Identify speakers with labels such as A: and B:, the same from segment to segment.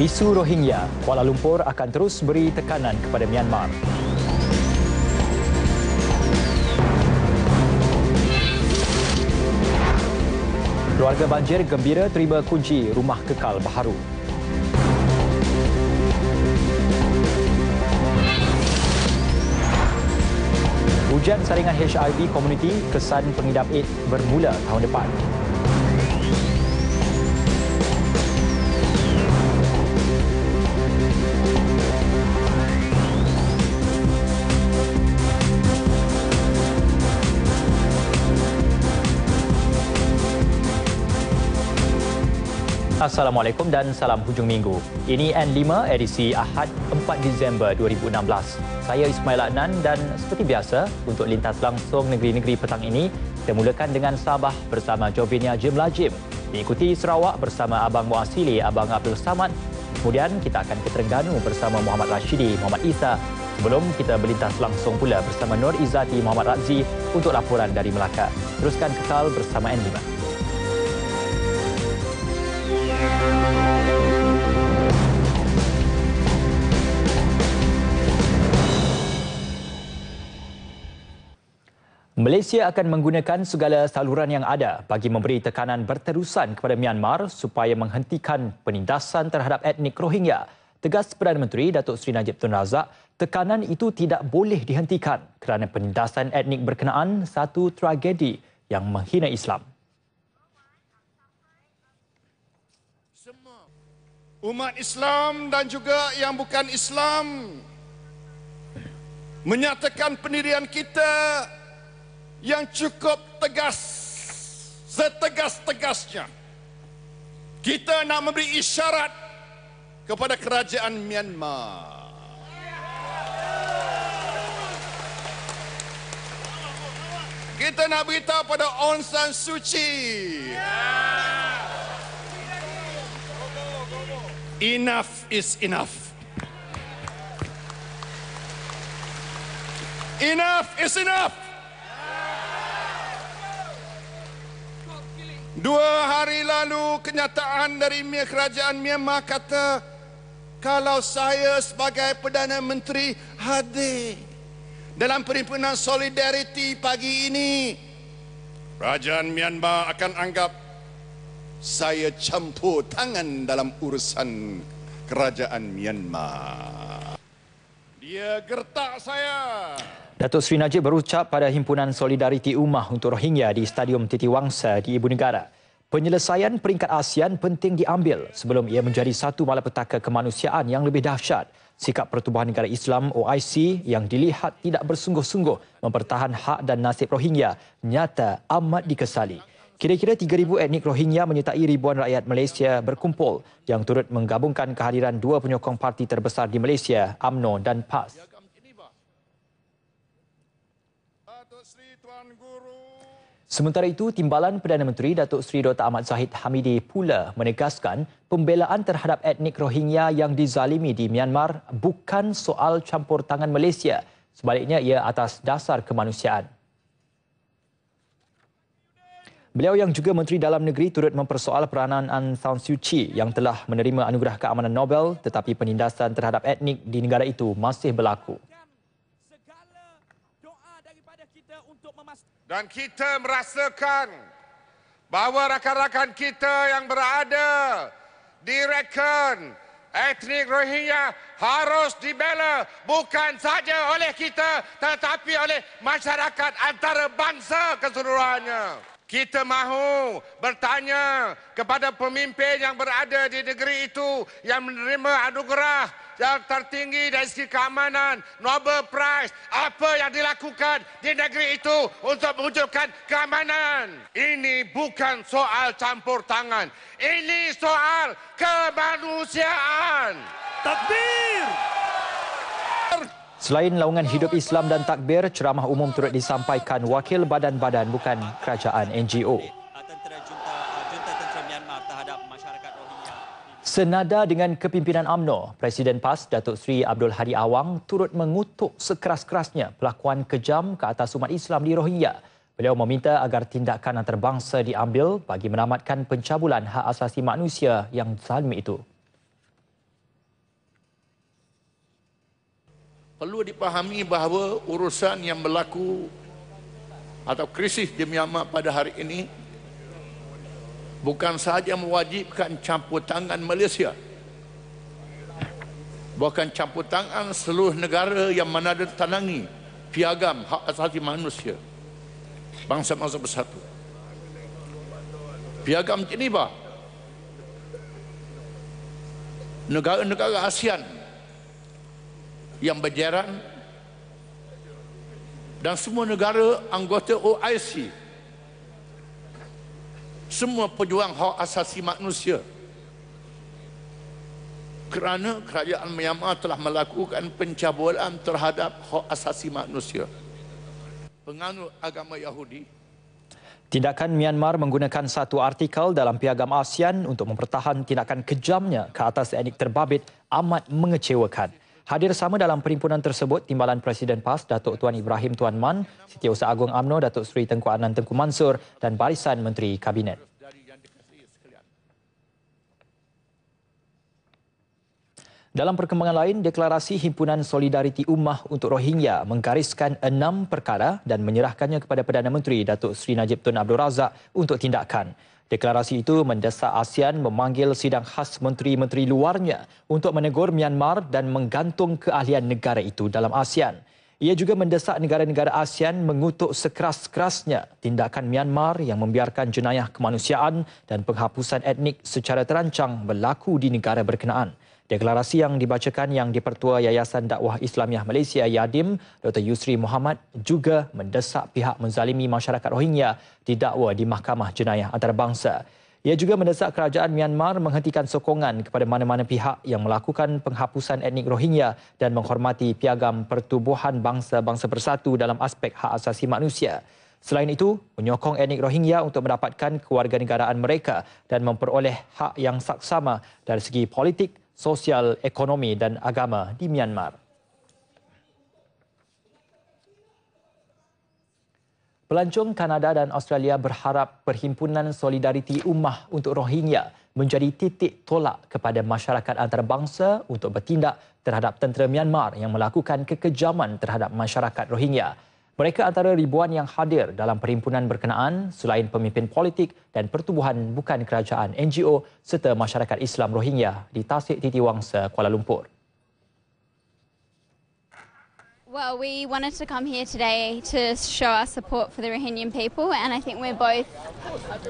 A: Isu Rohingya, Kuala Lumpur akan terus beri tekanan kepada Myanmar. Keluarga banjir gembira terima kunci rumah kekal baharu. Hujan saringan HIV community kesan pengidap AIDS bermula tahun depan. Assalamualaikum dan salam hujung minggu. Ini N5 edisi Ahad 4 Disember 2016. Saya Ismail Adnan dan seperti biasa untuk lintas langsung negeri-negeri petang ini, kita mulakan dengan Sabah bersama Jovinia Jim Lajim. Diikuti Sarawak bersama Abang Muasili, Abang Abdul Samad. Kemudian kita akan ke Terengganu bersama Muhammad Rashidi, Muhammad Isa. Sebelum kita berlintas langsung pula bersama Nur Izzati, Muhammad Razzi untuk laporan dari Melaka. Teruskan kekal bersama N5. Malaysia akan menggunakan segala saluran yang ada bagi memberi tekanan berterusan kepada Myanmar supaya menghentikan penindasan terhadap etnik Rohingya. Tegas Perdana Menteri Datuk Seri Najib Tun Razak, tekanan itu tidak boleh dihentikan kerana penindasan etnik berkenaan satu tragedi yang menghina Islam.
B: Umat Islam dan juga yang bukan Islam menyatakan pendirian kita yang cukup tegas setegas-tegasnya kita nak memberi isyarat kepada kerajaan Myanmar kita nak beritahu pada Aung San Suu Kyi enough is enough enough is enough Dua hari lalu kenyataan dari kerajaan Myanmar kata kalau saya sebagai Perdana Menteri hadir dalam perhimpunan solidariti pagi ini kerajaan Myanmar akan anggap saya campur tangan dalam
A: urusan kerajaan Myanmar.
B: Dia gertak saya.
A: Datuk Sri Najib berucap pada himpunan solidariti umah untuk Rohingya di Stadium Titi Wangsa di Ibu Negara. Penyelesaian peringkat ASEAN penting diambil sebelum ia menjadi satu malapetaka kemanusiaan yang lebih dahsyat. Sikap Pertubuhan Negara Islam OIC yang dilihat tidak bersungguh-sungguh mempertahan hak dan nasib Rohingya nyata amat dikesali. Kira-kira 3,000 etnik Rohingya menyertai ribuan rakyat Malaysia berkumpul yang turut menggabungkan kehadiran dua penyokong parti terbesar di Malaysia, AMNO dan PAS. Sementara itu, Timbalan Perdana Menteri Datuk Seri Dr. Ahmad Zahid Hamidi pula menegaskan pembelaan terhadap etnik Rohingya yang dizalimi di Myanmar bukan soal campur tangan Malaysia. Sebaliknya, ia atas dasar kemanusiaan. Beliau yang juga Menteri Dalam Negeri turut mempersoal peranan Aung San Suu Kyi yang telah menerima anugerah keamanan Nobel tetapi penindasan terhadap etnik di negara itu masih berlaku.
C: dan kita merasakan bahawa rakan-rakan kita yang berada di rekan etnik Rohingya harus dibela bukan saja oleh kita tetapi oleh masyarakat antarabangsa keseluruhannya. Kita mahu bertanya kepada pemimpin yang berada di negeri itu yang menerima anugerah yang tertinggi dari segi keamanan, Nobel Prize, apa yang dilakukan di negeri itu untuk mewujudkan keamanan. Ini bukan soal campur tangan, ini soal kemanusiaan. Takbir!
A: Selain laungan hidup Islam dan takbir, ceramah umum turut disampaikan wakil badan-badan bukan kerajaan NGO. Senada dengan kepimpinan AMNO, Presiden PAS Datuk Seri Abdul Hadi Awang turut mengutuk sekeras-kerasnya pelakuan kejam ke atas umat Islam di Rohingya. Beliau meminta agar tindakan antarabangsa diambil bagi menamatkan pencabulan hak asasi manusia yang zalim itu.
D: Perlu dipahami bahawa urusan yang berlaku atau krisis di Myanmar pada hari ini bukan sahaja mewajibkan campur tangan Malaysia bukan campur tangan seluruh negara yang mana menandatangani piagam hak asasi manusia bangsa-bangsa bersatu piagam Geneva negara-negara ASEAN yang berjeran dan semua negara anggota OIC semua pejuang hak asasi manusia kerana kerajaan Myanmar telah melakukan pencabulan terhadap hak asasi manusia penganut agama Yahudi
A: Tindakan Myanmar menggunakan satu artikel dalam piagam ASEAN untuk mempertahankan tindakan kejamnya ke atas etnik terbabit amat mengecewakan. Hadir sama dalam perhimpunan tersebut Timbalan Presiden PAS Datuk Tuan Ibrahim Tuan Man, Setiausaha Agong AMNO Datuk Seri Tengku Anan Tengku Mansur dan Barisan Menteri Kabinet. Dalam perkembangan lain, deklarasi Himpunan Solidariti Ummah untuk Rohingya menggariskan enam perkara dan menyerahkannya kepada Perdana Menteri Datuk Seri Najib Tun Abdul Razak untuk tindakan. Deklarasi itu mendesak ASEAN memanggil sidang khas menteri-menteri luarnya untuk menegur Myanmar dan menggantung keahlian negara itu dalam ASEAN. Ia juga mendesak negara-negara ASEAN mengutuk sekeras-kerasnya tindakan Myanmar yang membiarkan jenayah kemanusiaan dan penghapusan etnik secara terancang berlaku di negara berkenaan. Deklarasi yang dibacakan yang dipertua Yayasan Dakwah Islamiah Malaysia Yadim Dr. Yusri Muhammad juga mendesak pihak menzalimi masyarakat Rohingya didakwa di Mahkamah Jenayah Antarabangsa. Ia juga mendesak kerajaan Myanmar menghentikan sokongan kepada mana-mana pihak yang melakukan penghapusan etnik Rohingya dan menghormati piagam pertubuhan bangsa-bangsa bersatu dalam aspek hak asasi manusia. Selain itu, menyokong etnik Rohingya untuk mendapatkan kewarganegaraan mereka dan memperoleh hak yang saksama dari segi politik, sosial, ekonomi dan agama di Myanmar. Pelancong Kanada dan Australia berharap Perhimpunan Solidariti Ummah untuk Rohingya menjadi titik tolak kepada masyarakat antarabangsa untuk bertindak terhadap tentera Myanmar yang melakukan kekejaman terhadap masyarakat Rohingya. Mereka antara ribuan yang hadir dalam perhimpunan berkenaan selain pemimpin politik dan pertubuhan bukan kerajaan NGO serta masyarakat Islam Rohingya di Tasik Titiwangsa, Kuala Lumpur. Well, we wanted to come here today to show our support for the Rohingya people and I think we're both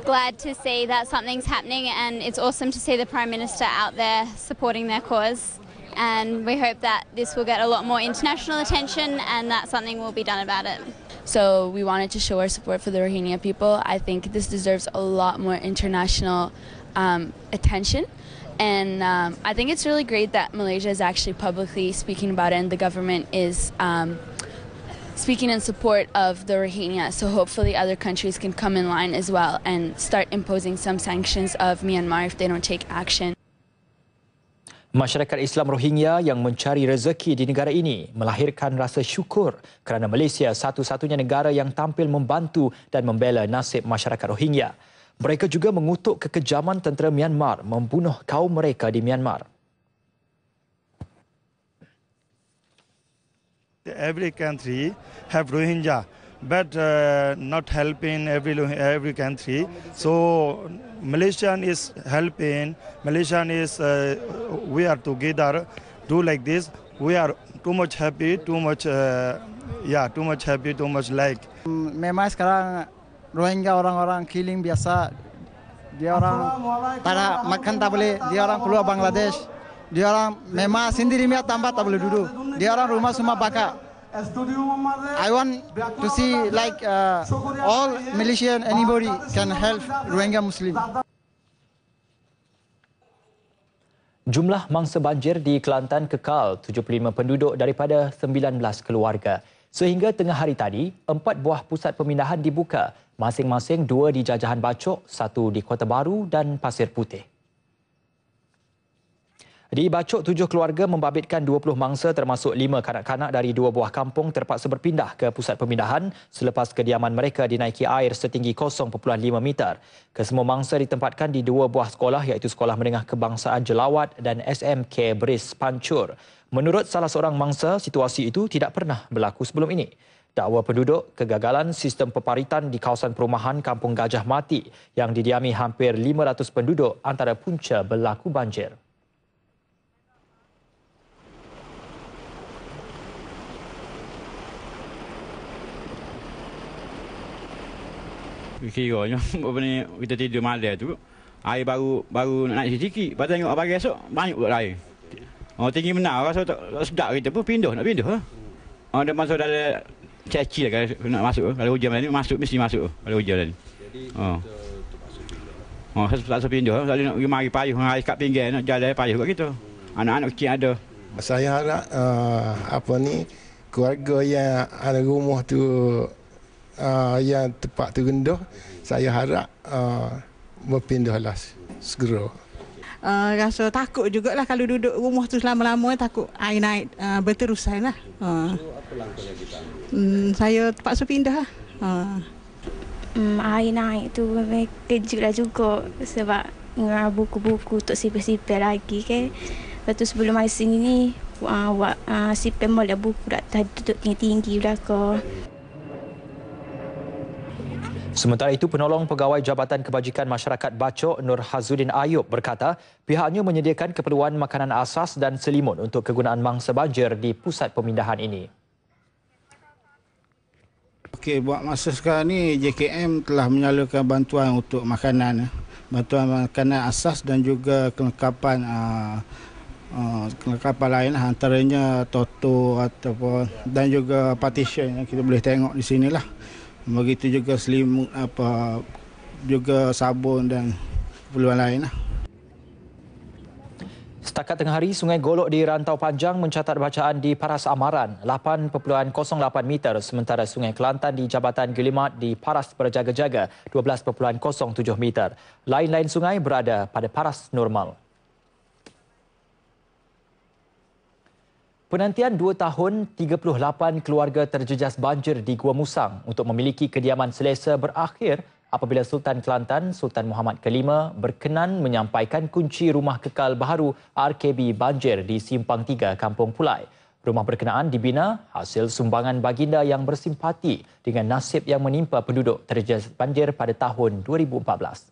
A: glad to see that something's happening and it's awesome to see the Prime Minister out there supporting their cause. and we hope that this will get a lot more international attention and that something will be done about it.
E: So we wanted to show our support for the Rohingya people. I think this deserves a lot more international um, attention. And um, I think it's really great that Malaysia is actually publicly speaking about it and the government is um, speaking in support of the Rohingya. So hopefully other countries can come in line as well and start imposing some sanctions of Myanmar if they don't take action.
A: Masyarakat Islam Rohingya yang mencari rezeki di negara ini melahirkan rasa syukur kerana Malaysia satu-satunya negara yang tampil membantu dan membela nasib masyarakat Rohingya. Mereka juga mengutuk kekejaman tentera Myanmar membunuh kaum mereka di Myanmar.
D: The every country have Rohingya but uh, not helping every every country. So Malaysian is helping. Malaysian is uh, we are together. Do like this. We are too much happy, too much uh,
F: yeah, too much happy, too much like. Memang sekarang Rohingya orang-orang killing biasa. Dia orang
G: tak makan tak boleh. Dia orang keluar Bangladesh.
F: Dia orang memang sendiri mia tambah tak boleh duduk. Dia orang rumah semua bakar. I want to see like uh, all militia and anybody can
C: help Rohingya
F: Muslim.
A: Jumlah mangsa banjir di Kelantan kekal 75 penduduk daripada 19 keluarga. Sehingga tengah hari tadi, empat buah pusat pemindahan dibuka. Masing-masing dua di Jajahan Bacok, satu di Kota Baru dan Pasir Putih. Di Bacok, tujuh keluarga membabitkan 20 mangsa termasuk lima kanak-kanak dari dua buah kampung terpaksa berpindah ke pusat pemindahan selepas kediaman mereka dinaiki air setinggi 0.5 meter. Kesemua mangsa ditempatkan di dua buah sekolah iaitu Sekolah Menengah Kebangsaan Jelawat dan SMK Bris Pancur. Menurut salah seorang mangsa, situasi itu tidak pernah berlaku sebelum ini. Dakwa penduduk kegagalan sistem peparitan di kawasan perumahan Kampung Gajah Mati yang didiami hampir 500 penduduk antara punca berlaku banjir.
H: kiranya
I: apa ni kita tidur malam tu air baru baru nak naik sikit patut tengok pagi esok banyak pula air oh tinggi benar rasa tak, tak sedap kita pun pindah nak pindah ah ha? oh, ada masuk dah ada cecil lah, kalau nak masuk ha? kalau hujan ni masuk mesti masuk kalau hujan ni oh Oh, saya tak pindah, Saya ha? nak pergi mari payuh dengan air kat pinggir. Nak jalan payuh kat kita. Anak-anak kecil ada.
F: Saya harap uh, apa ni keluarga yang ada rumah tu uh, yang tempat tu rendah saya harap uh, berpindahlah segera
J: uh, rasa takut jugalah kalau duduk rumah tu selama-lama takut air naik uh, berterusan lah uh. so,
K: um, hmm, saya terpaksa pindah lah uh. Hmm, air naik tu memang
I: kejut lah juga sebab dengan buku-buku tak sipil-sipil lagi ke. Lepas tu sebelum air sini ni, uh, uh, sipil mall buku dah duduk tinggi-tinggi belakang.
A: Sementara itu, penolong pegawai Jabatan Kebajikan Masyarakat Bacok Nur Hazudin Ayub berkata pihaknya menyediakan keperluan makanan asas dan selimut untuk kegunaan mangsa banjir di pusat pemindahan ini.
F: Okay, buat masa sekarang ni JKM telah menyalurkan bantuan untuk makanan eh. bantuan makanan asas dan juga kelengkapan uh, uh, kelengkapan lain lah, antaranya toto ataupun dan juga partition yang kita boleh tengok di sinilah. lah begitu juga selimut apa juga sabun dan keperluan lain. Lah.
A: Setakat tengah hari, Sungai Golok di Rantau Panjang mencatat bacaan di Paras Amaran 8.08 meter sementara Sungai Kelantan di Jabatan Gilimat di Paras Berjaga-Jaga 12.07 meter. Lain-lain sungai berada pada Paras Normal. Penantian dua tahun, 38 keluarga terjejas banjir di Gua Musang untuk memiliki kediaman selesa berakhir apabila Sultan Kelantan, Sultan Muhammad V berkenan menyampaikan kunci rumah kekal baru RKB Banjir di Simpang 3, Kampung Pulai. Rumah berkenaan dibina hasil sumbangan baginda yang bersimpati dengan nasib yang menimpa penduduk terjejas banjir pada tahun 2014.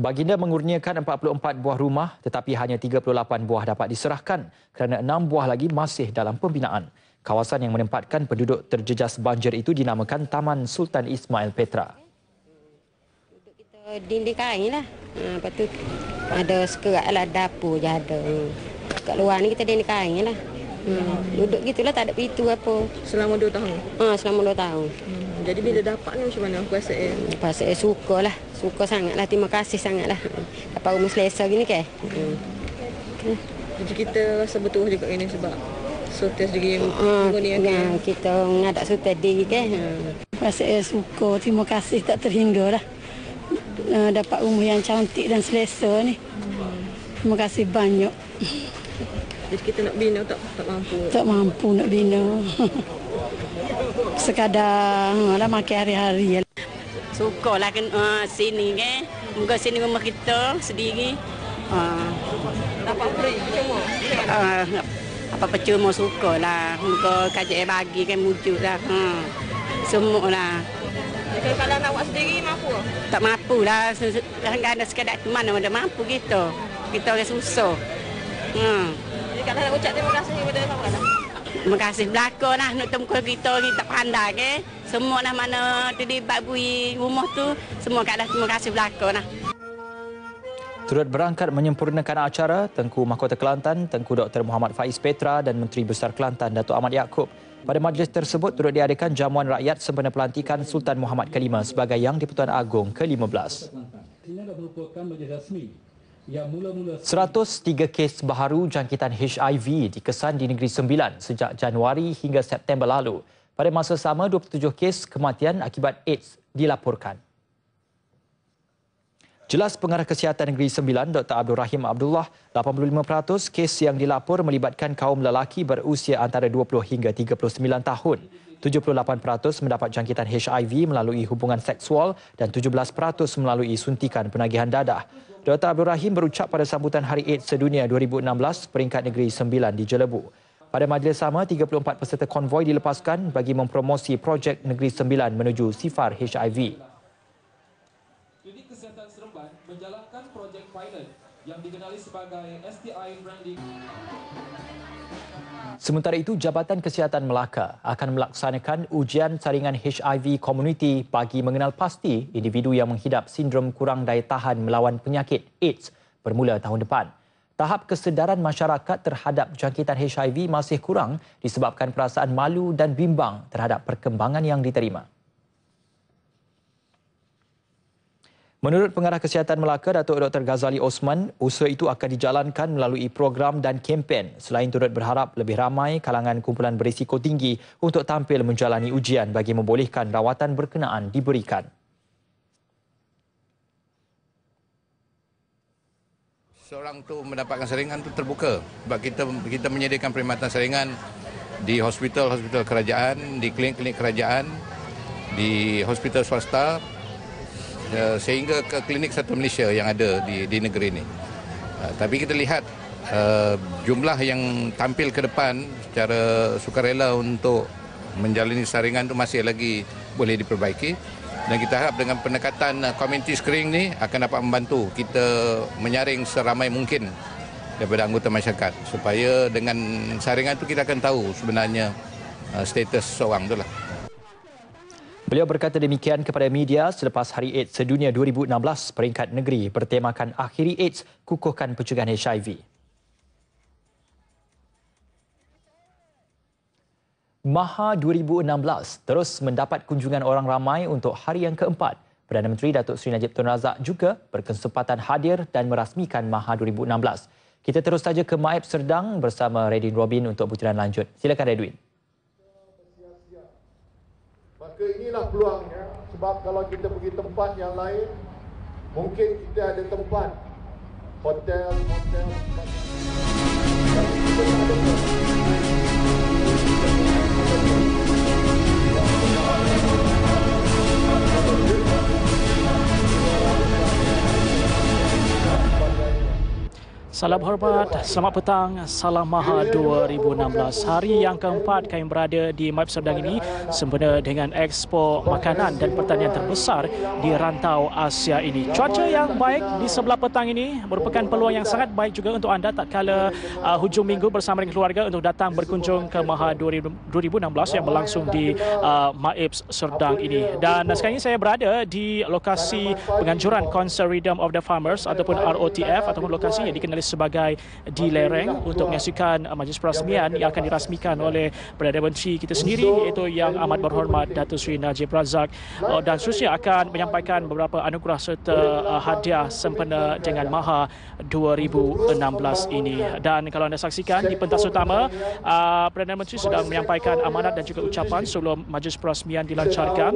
A: Baginda mengurniakan 44 buah rumah tetapi hanya 38 buah dapat diserahkan kerana 6 buah lagi masih dalam pembinaan. Kawasan yang menempatkan penduduk terjejas banjir itu dinamakan Taman Sultan Ismail Petra.
K: Duduk kita dinding kain lah. Ha, lepas tu ada sekerat lah dapur je ada. Kat luar ni kita dinding kain lah. Hmm. Duduk gitulah tak ada pintu apa. Selama 2 tahun? Ha, selama 2 tahun. Hmm. Jadi bila dapat ni macam mana perasaan? Perasaan suka lah. Suka sangat lah. Terima kasih sangat lah. Dapat rumah selesa gini ke?
L: Hmm. Jadi kita rasa betul juga ini sebab sotes diri ah, yang uh, ni kan? Ya,
K: kita ngadak sotes diri ke? Kan? Hmm. Ha.
L: Perasaan suka. Terima kasih tak terhingga lah. Ah, dapat rumah yang cantik dan selesa ni. Hmm. Terima kasih banyak. Jadi kita nak bina tak, tak mampu? Tak mampu
K: nak bina. sekadang lah makan hari-hari.
L: Suka lah kan uh, ah, sini kan. Eh. Muka sini rumah kita sendiri. Uh. Apa percuma? apa percuma suka lah. Muka kajak bagi kan wujud lah. Uh. Semua lah. Kalau nak awak sendiri mampu? Tak mampu lah. Kadang-kadang ada sekadar tu mana ada mampu kita. Kita orang susah. Uh. Jadi kalau nak ucap terima kasih kepada tuan Terima kasih belako lah nak tumpul kita ni tak pandai ke. Semua lah mana terlibat bui rumah tu, semua kat dah terima kasih belako lah.
A: Turut berangkat menyempurnakan acara, Tengku Mahkota Kelantan, Tengku Dr. Muhammad Faiz Petra dan Menteri Besar Kelantan, Datuk Ahmad Yaakob. Pada majlis tersebut turut diadakan jamuan rakyat sempena pelantikan Sultan Muhammad V sebagai Yang Dipertuan Agong ke-15.
J: 103
A: ya, kes baharu jangkitan HIV dikesan di Negeri Sembilan sejak Januari hingga September lalu. Pada masa sama, 27 kes kematian akibat AIDS dilaporkan. Jelas Pengarah Kesihatan Negeri Sembilan, Dr. Abdul Rahim Abdullah, 85% kes yang dilapor melibatkan kaum lelaki berusia antara 20 hingga 39 tahun. 78% mendapat jangkitan HIV melalui hubungan seksual dan 17% melalui suntikan penagihan dadah. Dr. Abdul Rahim berucap pada sambutan Hari AIDS Sedunia 2016 peringkat negeri 9 di Jelebu. Pada majlis sama, 34 peserta konvoi dilepaskan bagi mempromosi projek Negeri Sembilan menuju sifar HIV.
F: Klinik Kesihatan Seremban menjalankan projek pilot
J: yang dikenali sebagai STI Branding.
A: Sementara itu, Jabatan Kesihatan Melaka akan melaksanakan ujian saringan HIV community bagi mengenal pasti individu yang menghidap sindrom kurang daya tahan melawan penyakit AIDS bermula tahun depan. Tahap kesedaran masyarakat terhadap jangkitan HIV masih kurang disebabkan perasaan malu dan bimbang terhadap perkembangan yang diterima. Menurut Pengarah Kesihatan Melaka, Datuk Dr. Ghazali Osman, usaha itu akan dijalankan melalui program dan kempen. Selain turut berharap lebih ramai kalangan kumpulan berisiko tinggi untuk tampil menjalani ujian bagi membolehkan rawatan berkenaan diberikan.
D: Seorang tu mendapatkan saringan tu terbuka. Sebab kita kita menyediakan perkhidmatan saringan di hospital-hospital kerajaan, di klinik-klinik kerajaan, di hospital swasta, Ya, sehingga ke klinik satu Malaysia yang ada di, di negeri ini. Ha, tapi kita lihat ha, jumlah yang tampil ke depan secara sukarela untuk menjalani saringan itu masih lagi boleh diperbaiki dan kita harap dengan pendekatan ha, community screening ni akan dapat membantu kita menyaring seramai mungkin daripada anggota masyarakat supaya dengan saringan itu kita akan tahu
A: sebenarnya status seorang itu lah. Beliau berkata demikian kepada media selepas Hari AIDS Sedunia 2016 peringkat negeri bertemakan Akhiri AIDS Kukuhkan Pencegahan HIV. Maha 2016 terus mendapat kunjungan orang ramai untuk hari yang keempat. Perdana Menteri Datuk Seri Najib Tun Razak juga berkesempatan hadir dan merasmikan Maha 2016. Kita terus saja ke Maib Serdang bersama Redin Robin untuk butiran lanjut. Silakan Redwin
B: maka inilah peluangnya sebab kalau kita pergi tempat yang lain mungkin kita ada tempat hotel hotel tempat.
M: Salam hormat, selamat petang, salam maha 2016. Hari yang keempat kami berada di Maip Serdang ini sempena dengan Expo makanan dan pertanian terbesar di rantau Asia ini. Cuaca yang baik di sebelah petang ini merupakan peluang yang sangat baik juga untuk anda tak kala uh, hujung minggu bersama dengan keluarga untuk datang berkunjung ke maha 2016 yang berlangsung di uh, Maip Serdang ini. Dan sekarang ini saya berada di lokasi penganjuran konser Rhythm of the Farmers ataupun ROTF ataupun lokasi yang dikenali sebagai di lereng untuk menyaksikan uh, majlis perasmian yang akan dirasmikan ya. oleh Perdana Menteri kita sendiri iaitu Yang Amat Berhormat Datuk Seri Najib Razak uh, dan seterusnya akan menyampaikan beberapa anugerah serta uh, hadiah sempena dengan Maha 2016 ini. Dan kalau anda saksikan di pentas utama Perdana Menteri sedang menyampaikan amanat dan juga ucapan sebelum majlis perasmian dilancarkan.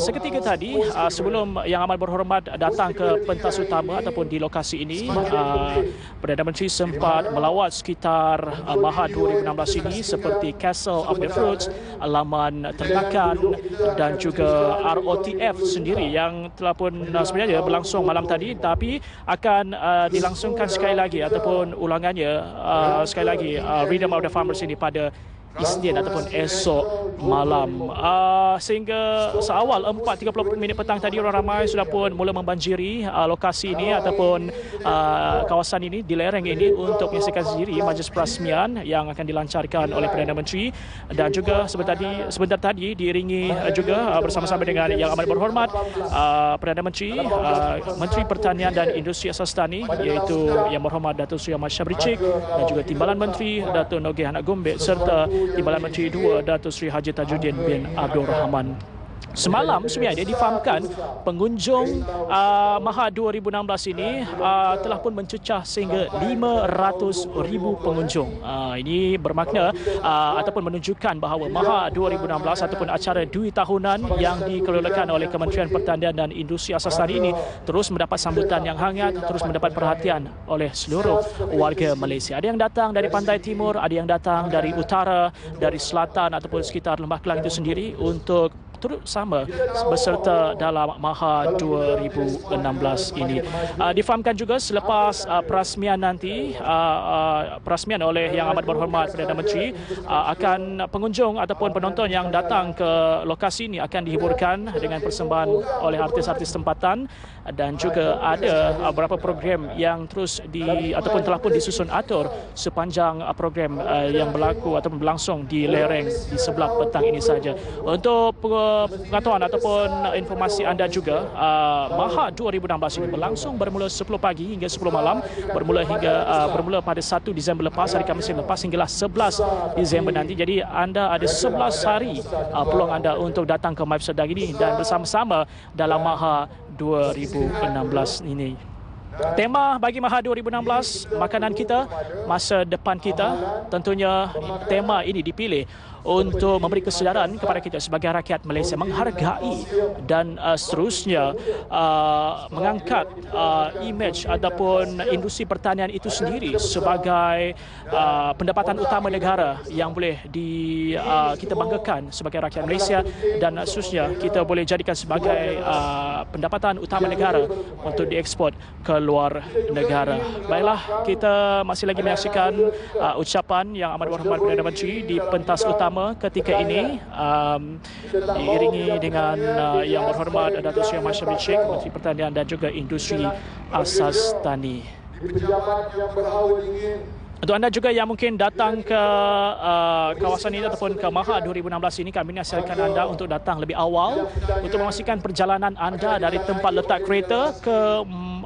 M: Seketika tadi sebelum Yang Amat Berhormat datang ke pentas utama ataupun di lokasi ini Perdana Menteri sempat melawat sekitar uh, Mahat 2016 ini seperti Castle of the Fruits, Laman Ternakan dan juga ROTF sendiri yang telah pun uh, sebenarnya berlangsung malam tadi tapi akan uh, dilangsungkan sekali lagi ataupun ulangannya uh, sekali lagi uh, Rhythm of the Farmers ini pada Isnin ataupun esok malam. Uh, sehingga seawal 4.30 minit petang tadi orang ramai sudah pun mula membanjiri uh, lokasi ini ataupun uh, kawasan ini di lereng ini untuk menyaksikan sendiri majlis perasmian yang akan dilancarkan oleh Perdana Menteri dan juga sebentar tadi sebentar tadi diiringi juga uh, bersama-sama dengan Yang Amat Berhormat uh, Perdana Menteri uh, Menteri Pertanian dan Industri Asas Tani iaitu Yang Berhormat Datuk Suyamat Syabricik dan juga Timbalan Menteri Datuk Nogih Anak Gombek serta Timbalan Menteri 2 Dato Sri Haji Tajuddin bin Abdul Rahman Semalam sebenarnya difahamkan pengunjung uh, Maha 2016 ini uh, telah pun mencecah sehingga 500,000 pengunjung. Uh, ini bermakna uh, ataupun menunjukkan bahawa Maha 2016 ataupun acara duit tahunan yang dikelolakan oleh Kementerian Pertanian dan Industri Asas Asasan ini terus mendapat sambutan yang hangat, terus mendapat perhatian oleh seluruh warga Malaysia. Ada yang datang dari pantai timur, ada yang datang dari utara, dari selatan ataupun sekitar Lembah Kelang itu sendiri untuk turut sama berserta dalam Maha 2016 ini. Uh, difahamkan juga selepas uh, perasmian nanti, uh, uh, perasmian oleh Yang Amat Berhormat Perdana Menteri, uh, akan pengunjung ataupun penonton yang datang ke lokasi ini akan dihiburkan dengan persembahan oleh artis-artis tempatan dan juga ada uh, beberapa program yang terus di ataupun telah pun disusun atur sepanjang uh, program uh, yang berlaku atau berlangsung di lereng di sebelah petang ini saja. Untuk pengetahuan ataupun informasi anda juga, Maha 2016 ini berlangsung bermula 10 pagi hingga 10 malam, bermula hingga bermula pada 1 Disember lepas hari Khamis lepas hingga 11 Disember nanti. Jadi anda ada 11 hari peluang anda untuk datang ke Maif Sedang ini dan bersama-sama dalam Maha 2016 ini. Tema bagi Maha 2016, makanan kita, masa depan kita. Tentunya tema ini dipilih untuk memberi kesedaran kepada kita sebagai rakyat Malaysia menghargai dan uh, seterusnya uh, mengangkat uh, image ataupun industri pertanian itu sendiri sebagai uh, pendapatan utama negara yang boleh di, uh, kita banggakan sebagai rakyat Malaysia dan uh, seterusnya kita boleh jadikan sebagai uh, pendapatan utama negara untuk diekspor ke luar negara. Baiklah, kita masih lagi menyaksikan uh, ucapan yang amat berhormat Perdana Menteri di pentas utama bersama ketika ini um, diiringi dengan uh, yang berhormat Datuk Syed Masyar bin Sheikh, Menteri Pertanian dan juga Industri Asas Tani. Untuk anda juga yang mungkin datang ke uh, kawasan ini ataupun ke Maha 2016 ini, kami nasihatkan anda untuk datang lebih awal untuk memastikan perjalanan anda dari tempat letak kereta ke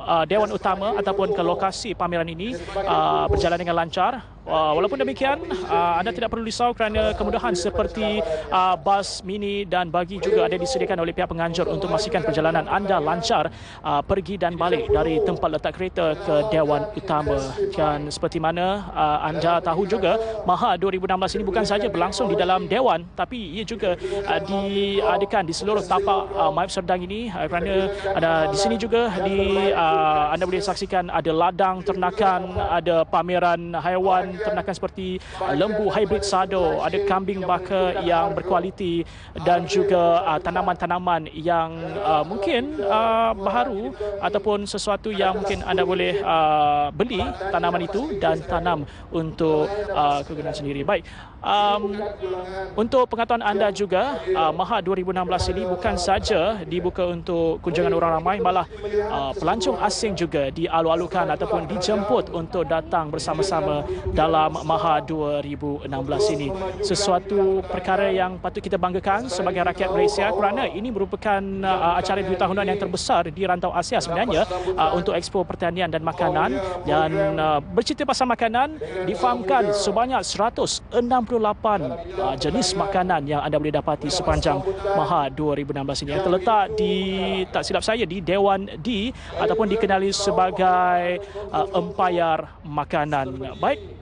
M: uh, dewan utama ataupun ke lokasi pameran ini uh, berjalan dengan lancar. Uh, walaupun demikian, uh, anda tidak perlu risau kerana kemudahan seperti uh, bas mini dan bagi juga ada disediakan oleh pihak penganjur untuk memastikan perjalanan anda lancar uh, pergi dan balik dari tempat letak kereta ke dewan utama. Dan seperti mana uh, anda tahu juga, Maha 2016 ini bukan sahaja berlangsung di dalam dewan tapi ia juga uh, diadakan di seluruh tapak uh, Maib Serdang ini uh, kerana ada di sini juga di uh, uh, anda boleh saksikan ada ladang ternakan, ada pameran haiwan ternakan seperti lembu hybrid sado, ada kambing bakar yang berkualiti dan juga uh, tanaman-tanaman yang uh, mungkin uh, baharu ataupun sesuatu yang mungkin anda boleh uh, beli tanaman itu dan tanam untuk uh, kegunaan sendiri. Baik. Um, untuk pengetahuan anda juga, uh, Maha 2016 ini bukan saja dibuka untuk kunjungan orang ramai, malah uh, pelancong asing juga dialu-alukan ataupun dijemput untuk datang bersama-sama dalam Maha 2016 ini. Sesuatu perkara yang patut kita banggakan sebagai rakyat Malaysia kerana ini merupakan uh, acara dua tahunan yang terbesar di rantau Asia sebenarnya uh, untuk Expo Pertanian dan Makanan dan uh, bercerita pasal makanan difahamkan sebanyak 168 uh, jenis makanan yang anda boleh dapati sepanjang Maha 2016 ini yang terletak di tak silap saya di Dewan D ataupun ataupun dikenali sebagai uh, empayar makanan. Baik.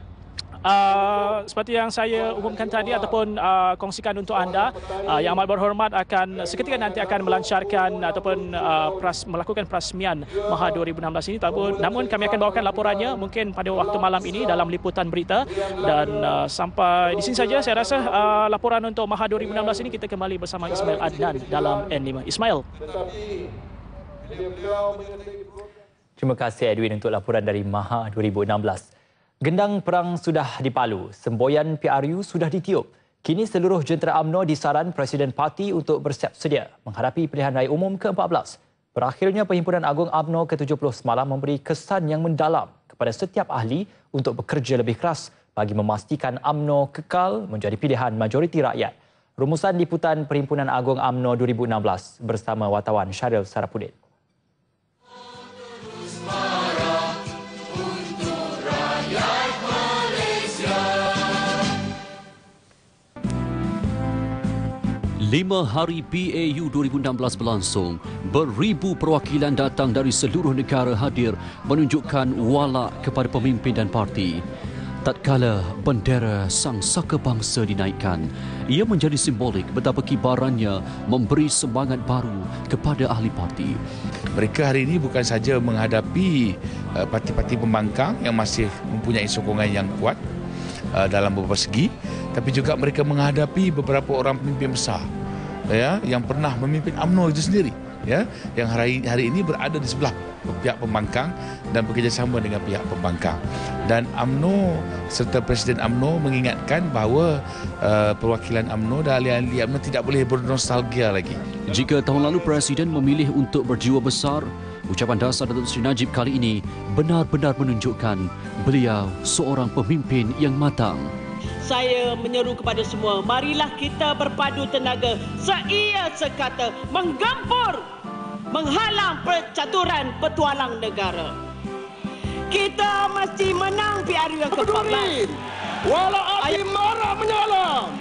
M: Uh, seperti yang saya umumkan tadi ataupun uh, kongsikan untuk anda uh, yang amat berhormat akan seketika nanti akan melancarkan ataupun uh, pras, melakukan perasmian Maha 2016 ini ataupun, namun kami akan bawakan laporannya mungkin pada waktu malam ini dalam liputan berita dan uh, sampai di sini saja saya rasa uh, laporan untuk Maha 2016 ini kita kembali bersama Ismail Adnan dalam N5 Ismail Terima kasih Edwin untuk laporan
A: dari Maha 2016. Gendang perang sudah dipalu, semboyan PRU sudah ditiup. Kini seluruh jentera UMNO disaran Presiden Parti untuk bersiap sedia menghadapi pilihan raya umum ke-14. Berakhirnya Perhimpunan Agung UMNO ke-70 semalam memberi kesan yang mendalam kepada setiap ahli untuk bekerja lebih keras bagi memastikan UMNO kekal menjadi pilihan majoriti rakyat. Rumusan liputan Perhimpunan Agung UMNO 2016 bersama wartawan Syaril Sarapudit.
N: Lima hari PAU 2016 berlangsung, beribu perwakilan datang dari seluruh negara hadir menunjukkan wala kepada pemimpin dan parti. Tatkala bendera sang saka bangsa dinaikkan, ia menjadi simbolik betapa kibarannya memberi semangat baru
D: kepada ahli parti. Mereka hari ini bukan saja menghadapi eh, parti-parti pembangkang yang masih mempunyai sokongan yang kuat, Uh, dalam beberapa segi tapi juga mereka menghadapi beberapa orang pemimpin besar ya yang pernah memimpin UMNO itu sendiri ya yang hari hari ini berada di sebelah pihak pembangkang dan bekerjasama dengan pihak pembangkang dan UMNO serta presiden UMNO mengingatkan bahawa uh, perwakilan UMNO dan ahli-ahli UMNO tidak boleh bernostalgia lagi jika tahun lalu
N: presiden memilih untuk berjiwa besar Ucapan dasar Datuk Seri Najib kali ini benar-benar menunjukkan beliau seorang pemimpin yang matang.
J: Saya menyeru
I: kepada semua, marilah kita berpadu tenaga seia sekata menggempur menghalang percaturan petualang negara. Kita mesti menang PRU yang ke-14. Walau api marah
B: menyalam.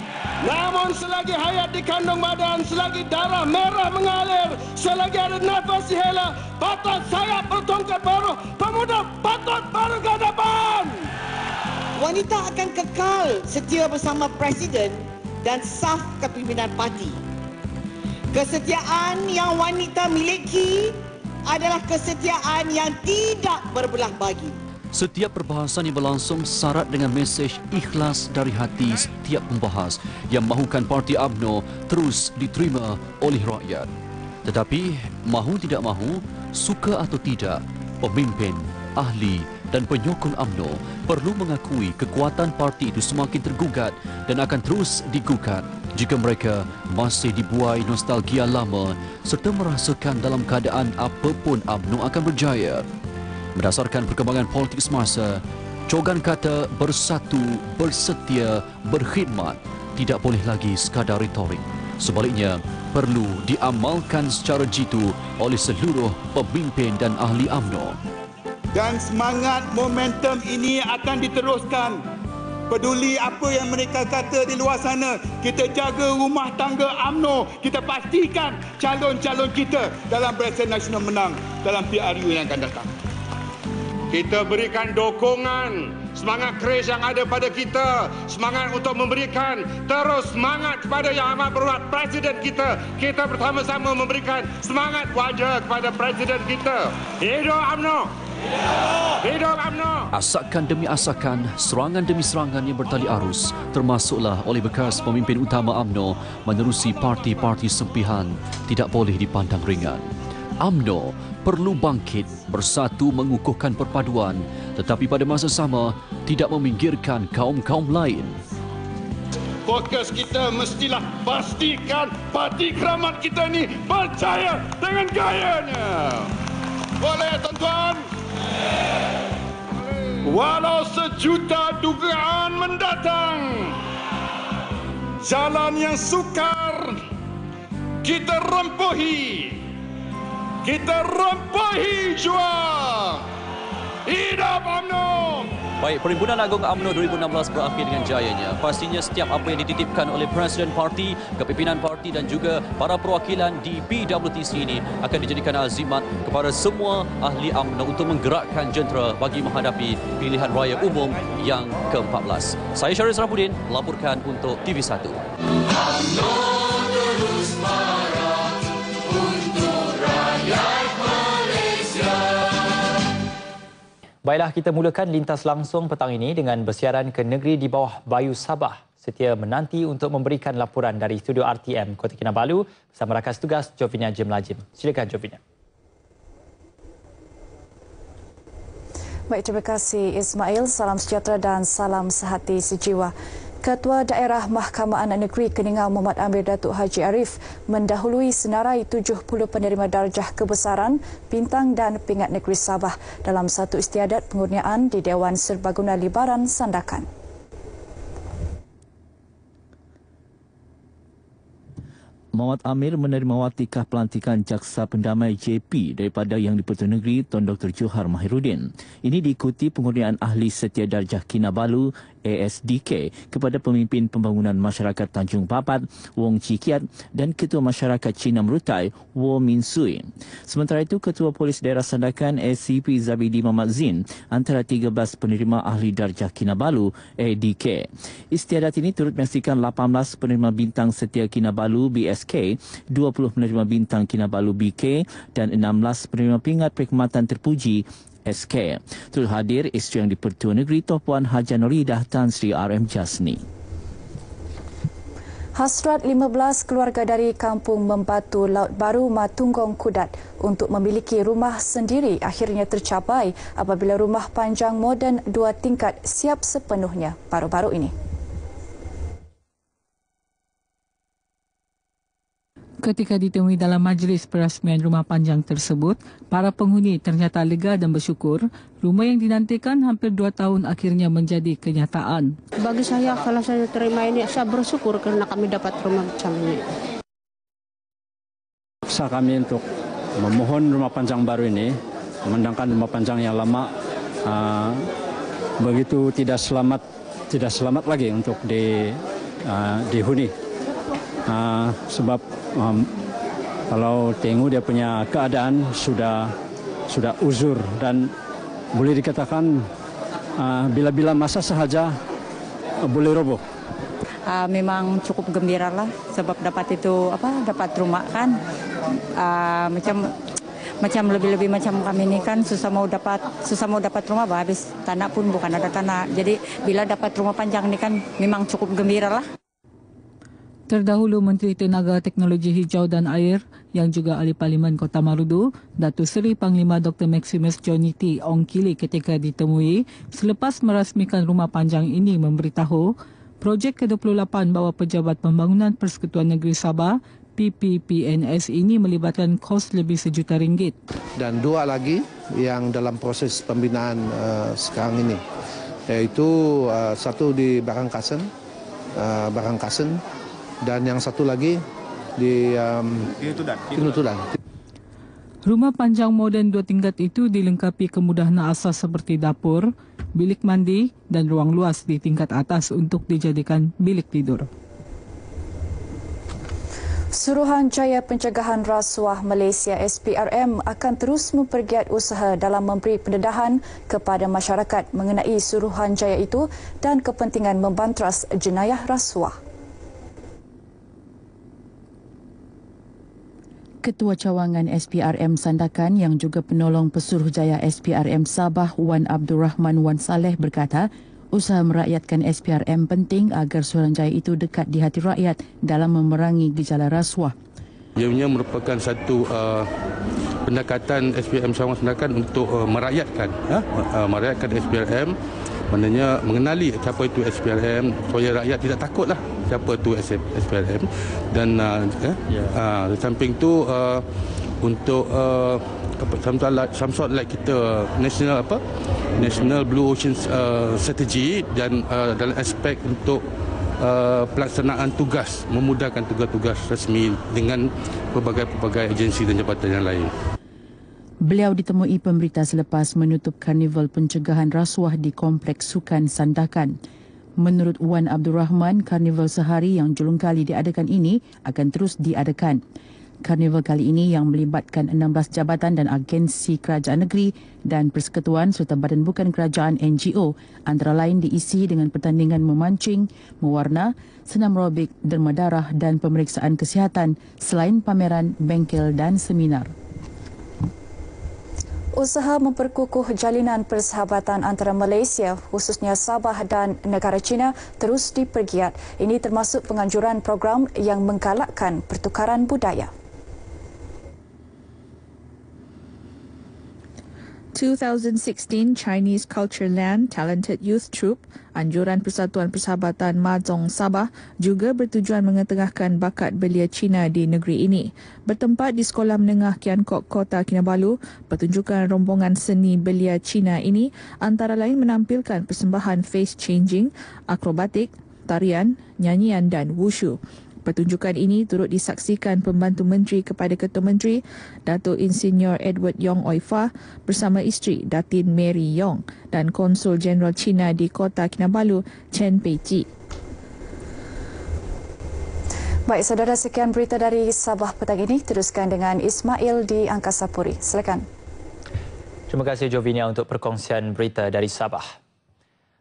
B: Namun selagi hayat di kandung badan, selagi darah merah mengalir, selagi ada nafas hela, patut saya bertongkat baru, pemuda patut baru ke depan.
J: Wanita akan kekal setia bersama Presiden dan sah kepimpinan parti. Kesetiaan yang wanita miliki adalah kesetiaan yang tidak berbelah bagi.
N: Setiap perbahasan yang berlangsung syarat dengan mesej ikhlas dari hati setiap pembahas yang mahukan parti UMNO terus diterima oleh rakyat. Tetapi, mahu tidak mahu, suka atau tidak, pemimpin, ahli dan penyokong UMNO perlu mengakui kekuatan parti itu semakin tergugat dan akan terus digugat jika mereka masih dibuai nostalgia lama serta merasakan dalam keadaan apapun UMNO akan berjaya. Berdasarkan perkembangan politik semasa, Cogan kata bersatu, bersetia, berkhidmat tidak boleh lagi sekadar retorik. Sebaliknya, perlu diamalkan secara jitu oleh seluruh pemimpin dan ahli AMNO.
C: Dan semangat momentum ini akan diteruskan. Peduli apa yang mereka kata di luar sana, kita jaga rumah tangga AMNO. Kita pastikan calon-calon kita dalam Presiden Nasional menang dalam PRU yang akan datang kita berikan dokongan semangat keris yang ada pada kita semangat untuk memberikan terus semangat kepada yang amat berhormat presiden kita kita bersama-sama memberikan semangat wajah kepada presiden kita hidup amno hidup amno
N: asakan demi asakan serangan demi serangan yang bertali arus termasuklah oleh bekas pemimpin utama amno menerusi parti-parti sempihan tidak boleh dipandang ringan UMNO perlu bangkit bersatu mengukuhkan perpaduan tetapi pada masa sama tidak meminggirkan kaum-kaum lain.
B: Fokus kita mestilah pastikan parti keramat kita ini percaya dengan gayanya. Boleh tuan-tuan? Walau sejuta dugaan mendatang, jalan yang sukar kita rempuhi kita rempah hijau. Hidup
K: UMNO!
N: Baik, Perhimpunan Agung UMNO 2016 berakhir dengan jayanya. Pastinya setiap apa yang dititipkan oleh Presiden Parti, kepimpinan parti dan juga para perwakilan di PWTC ini akan dijadikan azimat kepada semua ahli UMNO untuk menggerakkan jentera bagi menghadapi pilihan raya umum yang ke-14. Saya Syarif Rahmudin, laporkan untuk TV1.
G: UMNO!
A: Baiklah kita mulakan lintas langsung petang ini dengan bersiaran ke negeri di bawah Bayu Sabah. Setia menanti untuk memberikan laporan dari studio RTM Kota Kinabalu bersama rakan tugas Jovinia Jemlajim. Silakan Jovinia.
E: Baik, terima kasih Ismail. Salam sejahtera dan salam sehati sejiwa. Ketua Daerah Mahkamah Anak Negeri Keningau Muhammad Amir Datuk Haji Arif mendahului senarai 70 penerima darjah kebesaran, bintang dan pingat negeri Sabah dalam satu istiadat pengurniaan di Dewan Serbaguna Libaran Sandakan.
A: Muhammad Amir menerima watikah pelantikan Jaksa Pendamai JP daripada Yang di-Pertuan Negeri Tuan Dr. Johar Mahirudin. Ini diikuti pengurniaan Ahli Setia Darjah Kinabalu ASDK kepada pemimpin pembangunan masyarakat Tanjung Papat, Wong Chikiat dan Ketua Masyarakat Cina Merutai, Wo Min Sui. Sementara itu, Ketua Polis Daerah Sandakan SCP Zabidi Mamat Zin antara 13 penerima ahli darjah Kinabalu ADK. Istiadat ini turut menyaksikan 18 penerima bintang setia Kinabalu BSK, 20 penerima bintang Kinabalu BK dan 16 penerima pingat perkhidmatan terpuji SK. Turut
J: hadir isteri yang di-Pertua Negeri Tuan Puan Haji Noridah Tan Sri RM Jasni.
E: Hasrat 15 keluarga dari kampung Membatu Laut Baru Matunggong Kudat untuk memiliki rumah sendiri akhirnya tercapai apabila rumah panjang moden dua tingkat siap sepenuhnya baru-baru ini.
J: Ketika ditemui dalam majlis perasmian rumah panjang tersebut, para penghuni ternyata lega dan bersyukur rumah yang dinantikan hampir dua tahun akhirnya menjadi kenyataan.
L: Bagi saya kalau saya terima ini, saya bersyukur kerana kami dapat rumah macam ini.
H: Paksa kami untuk memohon rumah panjang baru ini, memandangkan rumah panjang yang lama ah, begitu tidak selamat tidak selamat lagi untuk di, ah, dihuni uh, sebab um, kalau tengok dia punya keadaan sudah sudah uzur dan boleh dikatakan ah, bila-bila uh, masa sahaja uh, boleh roboh.
E: Uh, memang cukup gembira lah sebab dapat itu apa dapat rumah kan uh, macam macam lebih-lebih macam kami ini kan susah mau dapat susah mau dapat rumah bah, habis tanah pun bukan ada tanah jadi bila dapat rumah panjang ini kan memang cukup gembira lah.
J: Terdahulu Menteri Tenaga Teknologi Hijau dan Air yang juga ahli Parlimen Kota Marudu, Datuk Seri Panglima Dr. Maximus Joniti Ong Kili ketika ditemui selepas merasmikan rumah panjang ini memberitahu projek ke-28 bawah Pejabat Pembangunan Persekutuan Negeri Sabah PPPNS ini melibatkan kos lebih sejuta ringgit.
F: Dan dua lagi yang dalam proses pembinaan uh, sekarang ini iaitu uh, satu di Barangkasan, uh, eh, Barangkasan dan yang satu lagi di um, Tinutulan.
J: Rumah panjang moden dua tingkat itu dilengkapi kemudahan asas seperti dapur, bilik mandi dan ruang luas di tingkat atas untuk dijadikan bilik tidur.
E: Suruhan Jaya Pencegahan Rasuah Malaysia SPRM akan terus mempergiat usaha dalam memberi pendedahan kepada masyarakat mengenai suruhan jaya itu dan kepentingan membanteras jenayah rasuah. Ketua Cawangan SPRM Sandakan yang juga penolong Pesuruhjaya SPRM Sabah Wan Abdul Rahman Wan Saleh berkata, usaha merakyatkan SPRM penting agar jaya itu dekat di hati rakyat dalam memerangi gejala rasuah.
D: Ianya merupakan satu uh, pendekatan SPRM Sawang Sandakan untuk uh, merakyatkan, uh, merakyatkan SPRM maknanya mengenali siapa itu SPRM, supaya rakyat tidak takutlah siapa itu SPRM. dan uh, eh, yeah. uh, di samping itu uh, untuk uh, some sort like, some sort like kita national apa national blue ocean uh, strategy dan uh, dalam aspek untuk Uh, pelaksanaan tugas memudahkan tugas-tugas resmi dengan pelbagai-pelbagai agensi dan jabatan yang lain.
E: Beliau ditemui pemberita selepas menutup karnival pencegahan rasuah di Kompleks Sukan Sandakan. Menurut Wan Abdul Rahman, karnival sehari yang julung kali diadakan ini akan terus diadakan. Karnival kali ini yang melibatkan 16 jabatan dan agensi kerajaan negeri dan persekutuan serta badan bukan kerajaan NGO antara lain diisi dengan pertandingan memancing, mewarna, senam robik, dermadarah dan pemeriksaan kesihatan selain pameran bengkel dan seminar usaha memperkukuh jalinan persahabatan antara Malaysia, khususnya Sabah dan negara China terus dipergiat. Ini termasuk penganjuran program yang menggalakkan pertukaran budaya.
L: 2016 Chinese Culture Land Talented Youth Troupe, Anjuran Persatuan Persahabatan Mahjong Sabah juga bertujuan mengetengahkan bakat belia Cina di negeri ini. Bertempat di Sekolah Menengah Kian Kok Kota Kinabalu, pertunjukan rombongan seni belia Cina ini antara lain menampilkan persembahan face changing, akrobatik, tarian, nyanyian dan wushu. Pertunjukan ini turut disaksikan pembantu menteri kepada ketua menteri Datuk Insinyur Edward Yong Oifa bersama isteri Datin Mary Yong dan konsul jeneral China di Kota Kinabalu Chen Pei Peiji.
E: Baik, saudara sekian berita dari Sabah petang ini. Teruskan dengan Ismail di Angkasa Puri. Silakan.
A: Terima kasih Jovinia untuk perkongsian berita dari Sabah.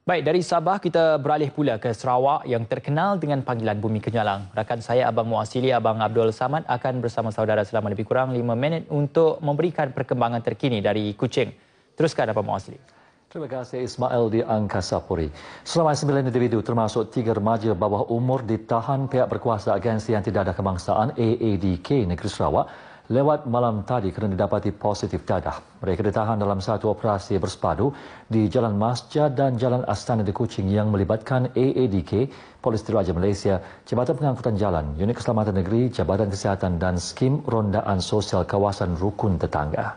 A: Baik, dari Sabah kita beralih pula ke Sarawak yang terkenal dengan panggilan Bumi Kenyalang. Rakan saya Abang Muasili, Abang Abdul Samad akan bersama saudara selama lebih kurang 5 minit untuk memberikan perkembangan terkini dari Kuching. Teruskan Abang Muasili.
H: Terima kasih Ismail di Angkasa Puri. Selama 9 individu termasuk 3 remaja bawah umur ditahan pihak berkuasa agensi yang tidak ada kebangsaan AADK Negeri Sarawak lewat malam tadi kerana didapati positif dadah. Mereka ditahan dalam satu operasi bersepadu di Jalan Masjid dan Jalan Astana di Kuching yang melibatkan AADK, Polis Diraja Malaysia, Jabatan Pengangkutan Jalan, Unit Keselamatan Negeri, Jabatan Kesihatan dan Skim Rondaan Sosial Kawasan Rukun Tetangga.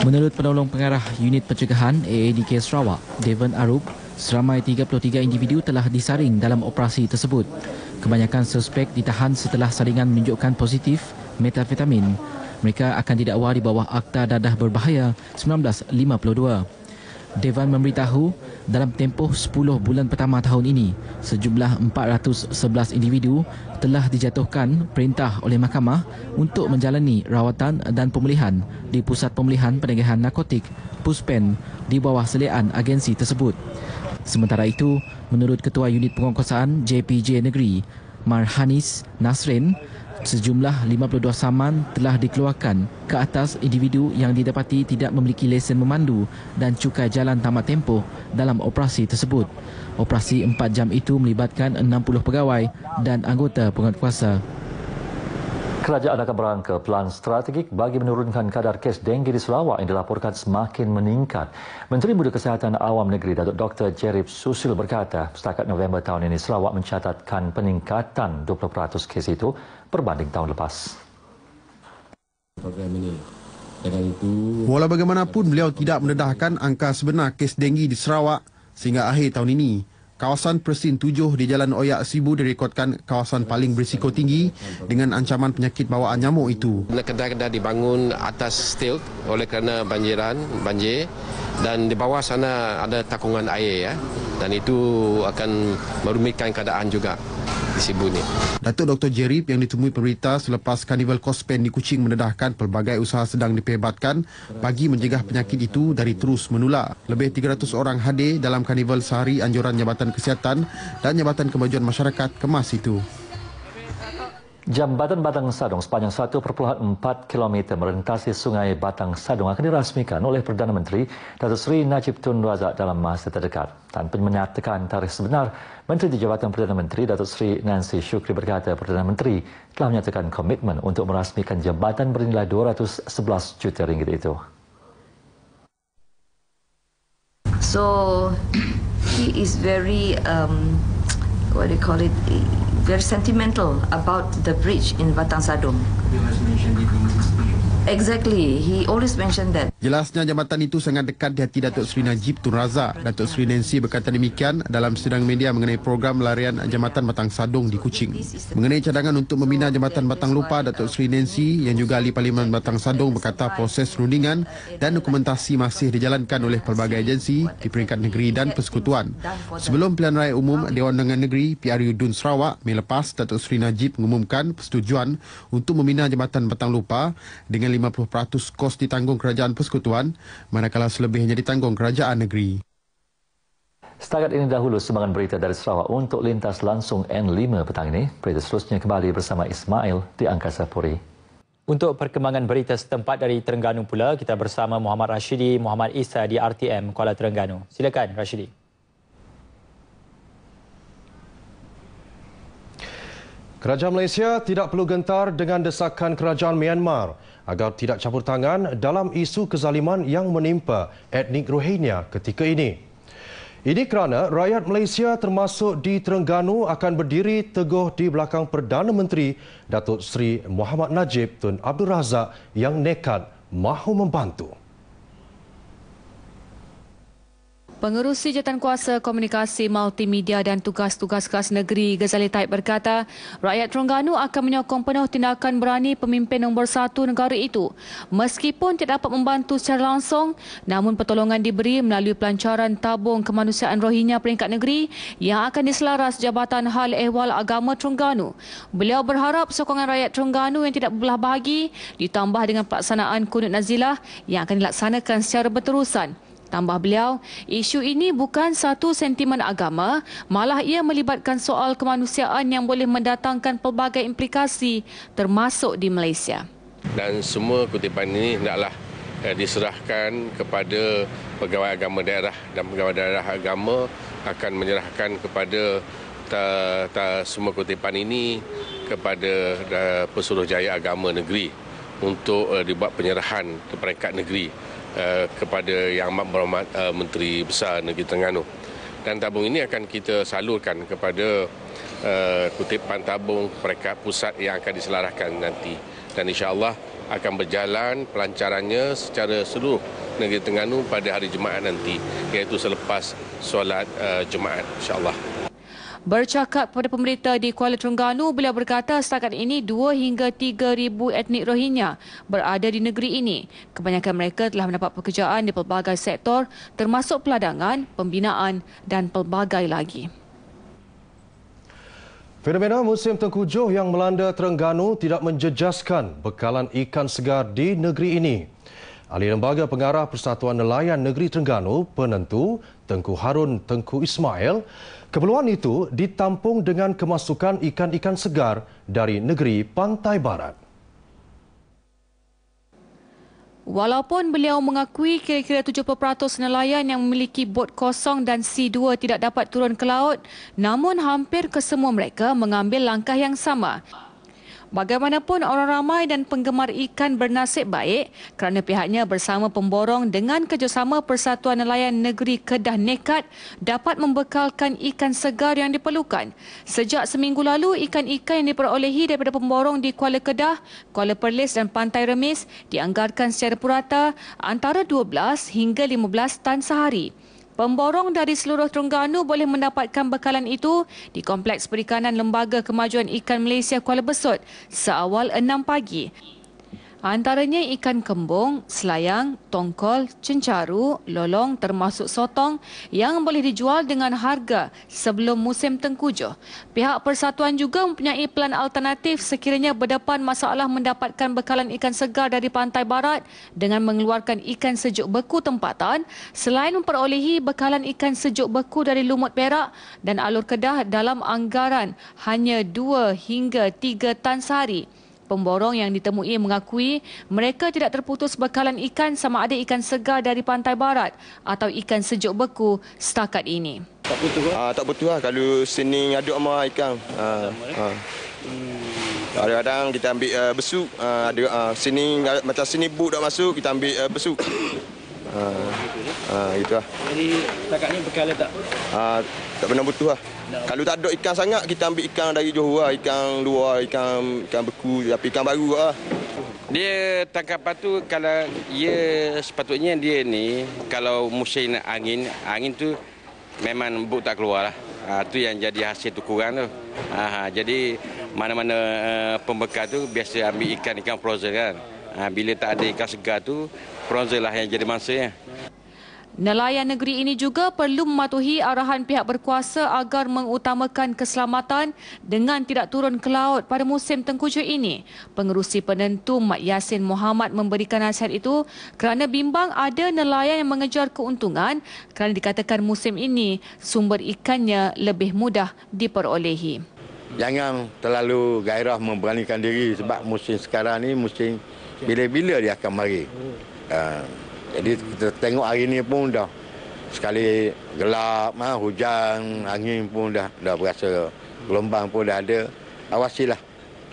J: Menurut penolong pengarah unit pencegahan AADK Sarawak, Devon Arup, seramai 33 individu telah disaring dalam operasi tersebut. Kebanyakan suspek ditahan setelah salingan menunjukkan positif metafetamin. Mereka akan didakwa di bawah Akta Dadah Berbahaya 1952. Devan memberitahu dalam tempoh 10 bulan pertama tahun ini, sejumlah 411 individu telah dijatuhkan perintah oleh mahkamah untuk menjalani rawatan dan pemulihan di Pusat Pemulihan Penegahan Narkotik, PUSPEN, di bawah selian agensi tersebut. Sementara itu, Menurut Ketua Unit Pengongkosaan JPJ Negeri, Marhanis Nasrin, sejumlah 52 saman telah dikeluarkan ke atas individu yang didapati tidak memiliki lesen memandu dan cukai jalan tamat tempoh dalam operasi tersebut. Operasi 4 jam itu melibatkan 60 pegawai dan anggota penguatkuasa.
H: Kerajaan akan berangka pelan strategik bagi menurunkan kadar kes denggi di Sarawak yang dilaporkan semakin meningkat. Menteri Muda Kesehatan Awam Negeri Datuk Dr. Jerib Susil berkata, setakat November tahun ini Sarawak mencatatkan peningkatan 20% kes itu berbanding tahun lepas. Program
F: Walau bagaimanapun beliau tidak mendedahkan angka sebenar kes denggi di Sarawak sehingga akhir tahun ini kawasan Persin 7 di Jalan Oyak Sibu direkodkan kawasan paling berisiko tinggi dengan ancaman penyakit bawaan nyamuk itu. Kedai-kedai dibangun atas stilt oleh kerana banjiran, banjir dan di bawah sana ada takungan air ya. Dan itu akan merumitkan keadaan juga. Sibu ni. Datuk Dr. Jerip yang ditemui pemerintah selepas Karnival Kospen di Kuching mendedahkan pelbagai usaha sedang diperhebatkan bagi mencegah penyakit itu dari terus menular. Lebih 300 orang hadir dalam Karnival sehari anjuran Jabatan Kesihatan dan Jabatan Kemajuan Masyarakat Kemas itu.
H: Jambatan Batang Sadong sepanjang 1.4 km merentasi sungai Batang Sadong akan dirasmikan oleh Perdana Menteri Datuk Seri Najib Tun Razak dalam masa terdekat. Tanpa menyatakan tarikh sebenar, Menteri di Jabatan Perdana Menteri Datuk Seri Nancy Shukri berkata Perdana Menteri telah menyatakan komitmen untuk merasmikan jambatan bernilai 211 juta ringgit itu.
L: So he is very
O: um, what do you call it very sentimental about the bridge in Batang
E: Sadong. Exactly. He always mentioned that.
F: Jelasnya jabatan itu sangat dekat di hati Datuk Seri Najib Tun Razak. Datuk Seri Nancy berkata demikian dalam sidang media mengenai program larian jambatan Batang Sadong di Kuching. Mengenai cadangan untuk membina jambatan Batang Lupa, Datuk Seri Nancy yang juga ahli Parlimen Batang Sadong berkata proses rundingan dan dokumentasi masih dijalankan oleh pelbagai agensi di peringkat negeri dan persekutuan. Sebelum pilihan raya umum Dewan Undangan Negeri PRU Dun Sarawak melepas Datuk Seri Najib mengumumkan persetujuan untuk membina jambatan Batang Lupa dengan 50% kos ditanggung kerajaan persekutuan manakala selebihnya ditanggung kerajaan negeri.
H: Setakat ini dahulu sembangan berita dari Sarawak untuk lintas langsung N5 petang ini. Berita seterusnya kembali bersama Ismail di Angkasa Puri.
A: Untuk perkembangan berita setempat dari Terengganu pula, kita bersama Muhammad Rashidi, Muhammad Isa di RTM Kuala Terengganu. Silakan Rashidi.
G: Kerajaan Malaysia tidak perlu gentar dengan desakan kerajaan Myanmar agar tidak campur tangan dalam isu kezaliman yang menimpa etnik Rohingya ketika ini. Ini kerana rakyat Malaysia termasuk di Terengganu akan berdiri teguh di belakang Perdana Menteri Datuk Seri Muhammad Najib Tun Abdul Razak yang nekat mahu membantu.
L: Pengerusi Kuasa Komunikasi Multimedia dan Tugas-Tugas Kas Negeri Ghazali Taib berkata, rakyat Terengganu akan menyokong penuh tindakan berani pemimpin nombor satu negara itu. Meskipun tidak dapat membantu secara langsung, namun pertolongan diberi melalui pelancaran tabung kemanusiaan rohinya peringkat negeri yang akan diselaras Jabatan Hal Ehwal Agama Terengganu. Beliau berharap sokongan rakyat Terengganu yang tidak berbelah bahagi ditambah dengan pelaksanaan kunut nazilah yang akan dilaksanakan secara berterusan. Tambah beliau, isu ini bukan satu sentimen agama, malah ia melibatkan soal kemanusiaan yang boleh mendatangkan pelbagai implikasi termasuk di Malaysia.
F: Dan semua kutipan ini hendaklah eh, diserahkan kepada pegawai agama daerah dan pegawai daerah agama akan menyerahkan kepada ta, ta, semua kutipan ini kepada eh, pesuruh jaya agama negeri untuk uh, dibuat penyerahan ke peringkat negeri. Eh, kepada Yang Berhormat uh, Menteri Besar Negeri Terengganu. Dan tabung ini akan kita salurkan kepada uh, eh, kutipan tabung perekat pusat yang akan diselarahkan nanti. Dan insya Allah akan berjalan pelancarannya secara seluruh Negeri Terengganu pada hari Jumaat nanti iaitu selepas solat uh, Jumaat Allah.
L: Bercakap kepada pemerintah di Kuala Terengganu, beliau berkata setakat ini 2 hingga ribu etnik Rohingya berada di negeri ini. Kebanyakan mereka telah mendapat pekerjaan di pelbagai sektor termasuk peladangan, pembinaan dan pelbagai lagi.
G: Fenomena musim tengkujuh yang melanda Terengganu tidak menjejaskan bekalan ikan segar di negeri ini. Ahli Lembaga Pengarah Persatuan Nelayan Negeri Terengganu, penentu Tengku Harun Tengku Ismail, Keperluan itu ditampung dengan kemasukan ikan-ikan segar dari negeri Pantai Barat.
L: Walaupun beliau mengakui kira-kira 7% nelayan yang memiliki bot kosong dan C2 tidak dapat turun ke laut, namun hampir kesemua mereka mengambil langkah yang sama. Bagaimanapun orang ramai dan penggemar ikan bernasib baik kerana pihaknya bersama pemborong dengan kerjasama Persatuan Nelayan Negeri Kedah Nekat dapat membekalkan ikan segar yang diperlukan. Sejak seminggu lalu, ikan-ikan yang diperolehi daripada pemborong di Kuala Kedah, Kuala Perlis dan Pantai Remis dianggarkan secara purata antara 12 hingga 15 tan sehari. Pemborong dari seluruh Terengganu boleh mendapatkan bekalan itu di Kompleks Perikanan Lembaga Kemajuan Ikan Malaysia Kuala Besut seawal 6 pagi. Antaranya ikan kembung, selayang, tongkol, cencaru, lolong termasuk sotong yang boleh dijual dengan harga sebelum musim tengkujuh. Pihak persatuan juga mempunyai pelan alternatif sekiranya berdepan masalah mendapatkan bekalan ikan segar dari pantai barat dengan mengeluarkan ikan sejuk beku tempatan selain memperolehi bekalan ikan sejuk beku dari lumut perak dan alur kedah dalam anggaran hanya 2 hingga 3 tan sehari pemborong yang ditemui mengakui mereka tidak terputus bekalan ikan sama ada ikan segar dari pantai barat atau ikan sejuk beku setakat ini.
F: Tak betul lah. Eh? Ha, tak betul lah. Kalau sini ada sama ikan. Ha, ha. Kadang-kadang kita ambil uh, besuk. Uh, ada uh, sini, macam sini buk dah masuk, kita ambil uh, besuk. Uh, uh, itulah. Jadi takatnya bekal tak? Uh, tak pernah butuh lah. Kalau tak ada ikan sangat, kita ambil ikan dari Johor lah. Ikan luar, ikan ikan beku, tapi ikan baru lah. Dia tangkap tu kalau ia sepatutnya dia ni kalau musim angin, angin tu memang buk tak keluar lah. Ha, tu yang jadi hasil tu kurang ha, tu. Ha, jadi mana-mana uh, pembekal tu biasa ambil ikan-ikan frozen kan. Ha, bila tak ada ikan segar tu, frozen lah yang jadi mangsa ya.
L: Nelayan negeri ini juga perlu mematuhi arahan pihak berkuasa agar mengutamakan keselamatan dengan tidak turun ke laut pada musim tengkujuh ini. Pengerusi penentu Mat Yasin Muhammad memberikan nasihat itu kerana bimbang ada nelayan yang mengejar keuntungan kerana dikatakan musim ini sumber ikannya lebih mudah diperolehi.
F: Jangan terlalu gairah memberanikan diri sebab musim sekarang ini musim bila-bila dia akan mari. Uh, jadi kita tengok hari ini pun dah sekali gelap, ha, hujan, angin pun dah dah berasa gelombang pun dah ada. Awasilah.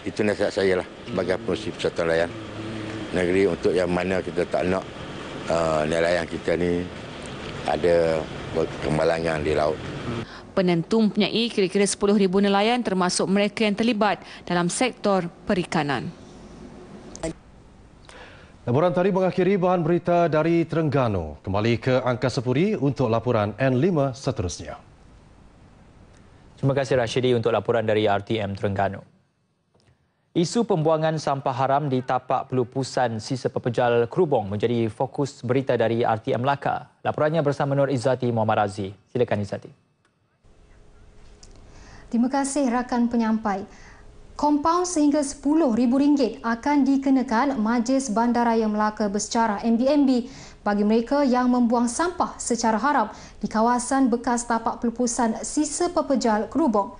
F: Itu nasihat saya lah sebagai hmm. pengurusi Persatuan Layan Negeri untuk yang mana kita tak nak uh, ah, nelayan kita ni ada kemalangan di laut.
L: Penentu mempunyai kira-kira 10,000 nelayan termasuk mereka yang terlibat dalam sektor perikanan.
G: Laporan tadi mengakhiri bahan berita dari Terengganu. Kembali ke Angkasa Puri untuk laporan N5 seterusnya.
A: Terima kasih Rashidi untuk laporan dari RTM Terengganu. Isu pembuangan sampah haram di tapak pelupusan sisa pepejal Kerubong menjadi fokus berita dari RTM Laka. Laporannya bersama Nur Izzati Muhammad Razi. Silakan Izzati.
K: Terima kasih rakan penyampai. Kompaun sehingga RM10,000 akan dikenakan Majlis Bandaraya Melaka Bersara MBMB bagi mereka yang membuang sampah secara haram di kawasan bekas tapak pelupusan sisa pepejal kerubung.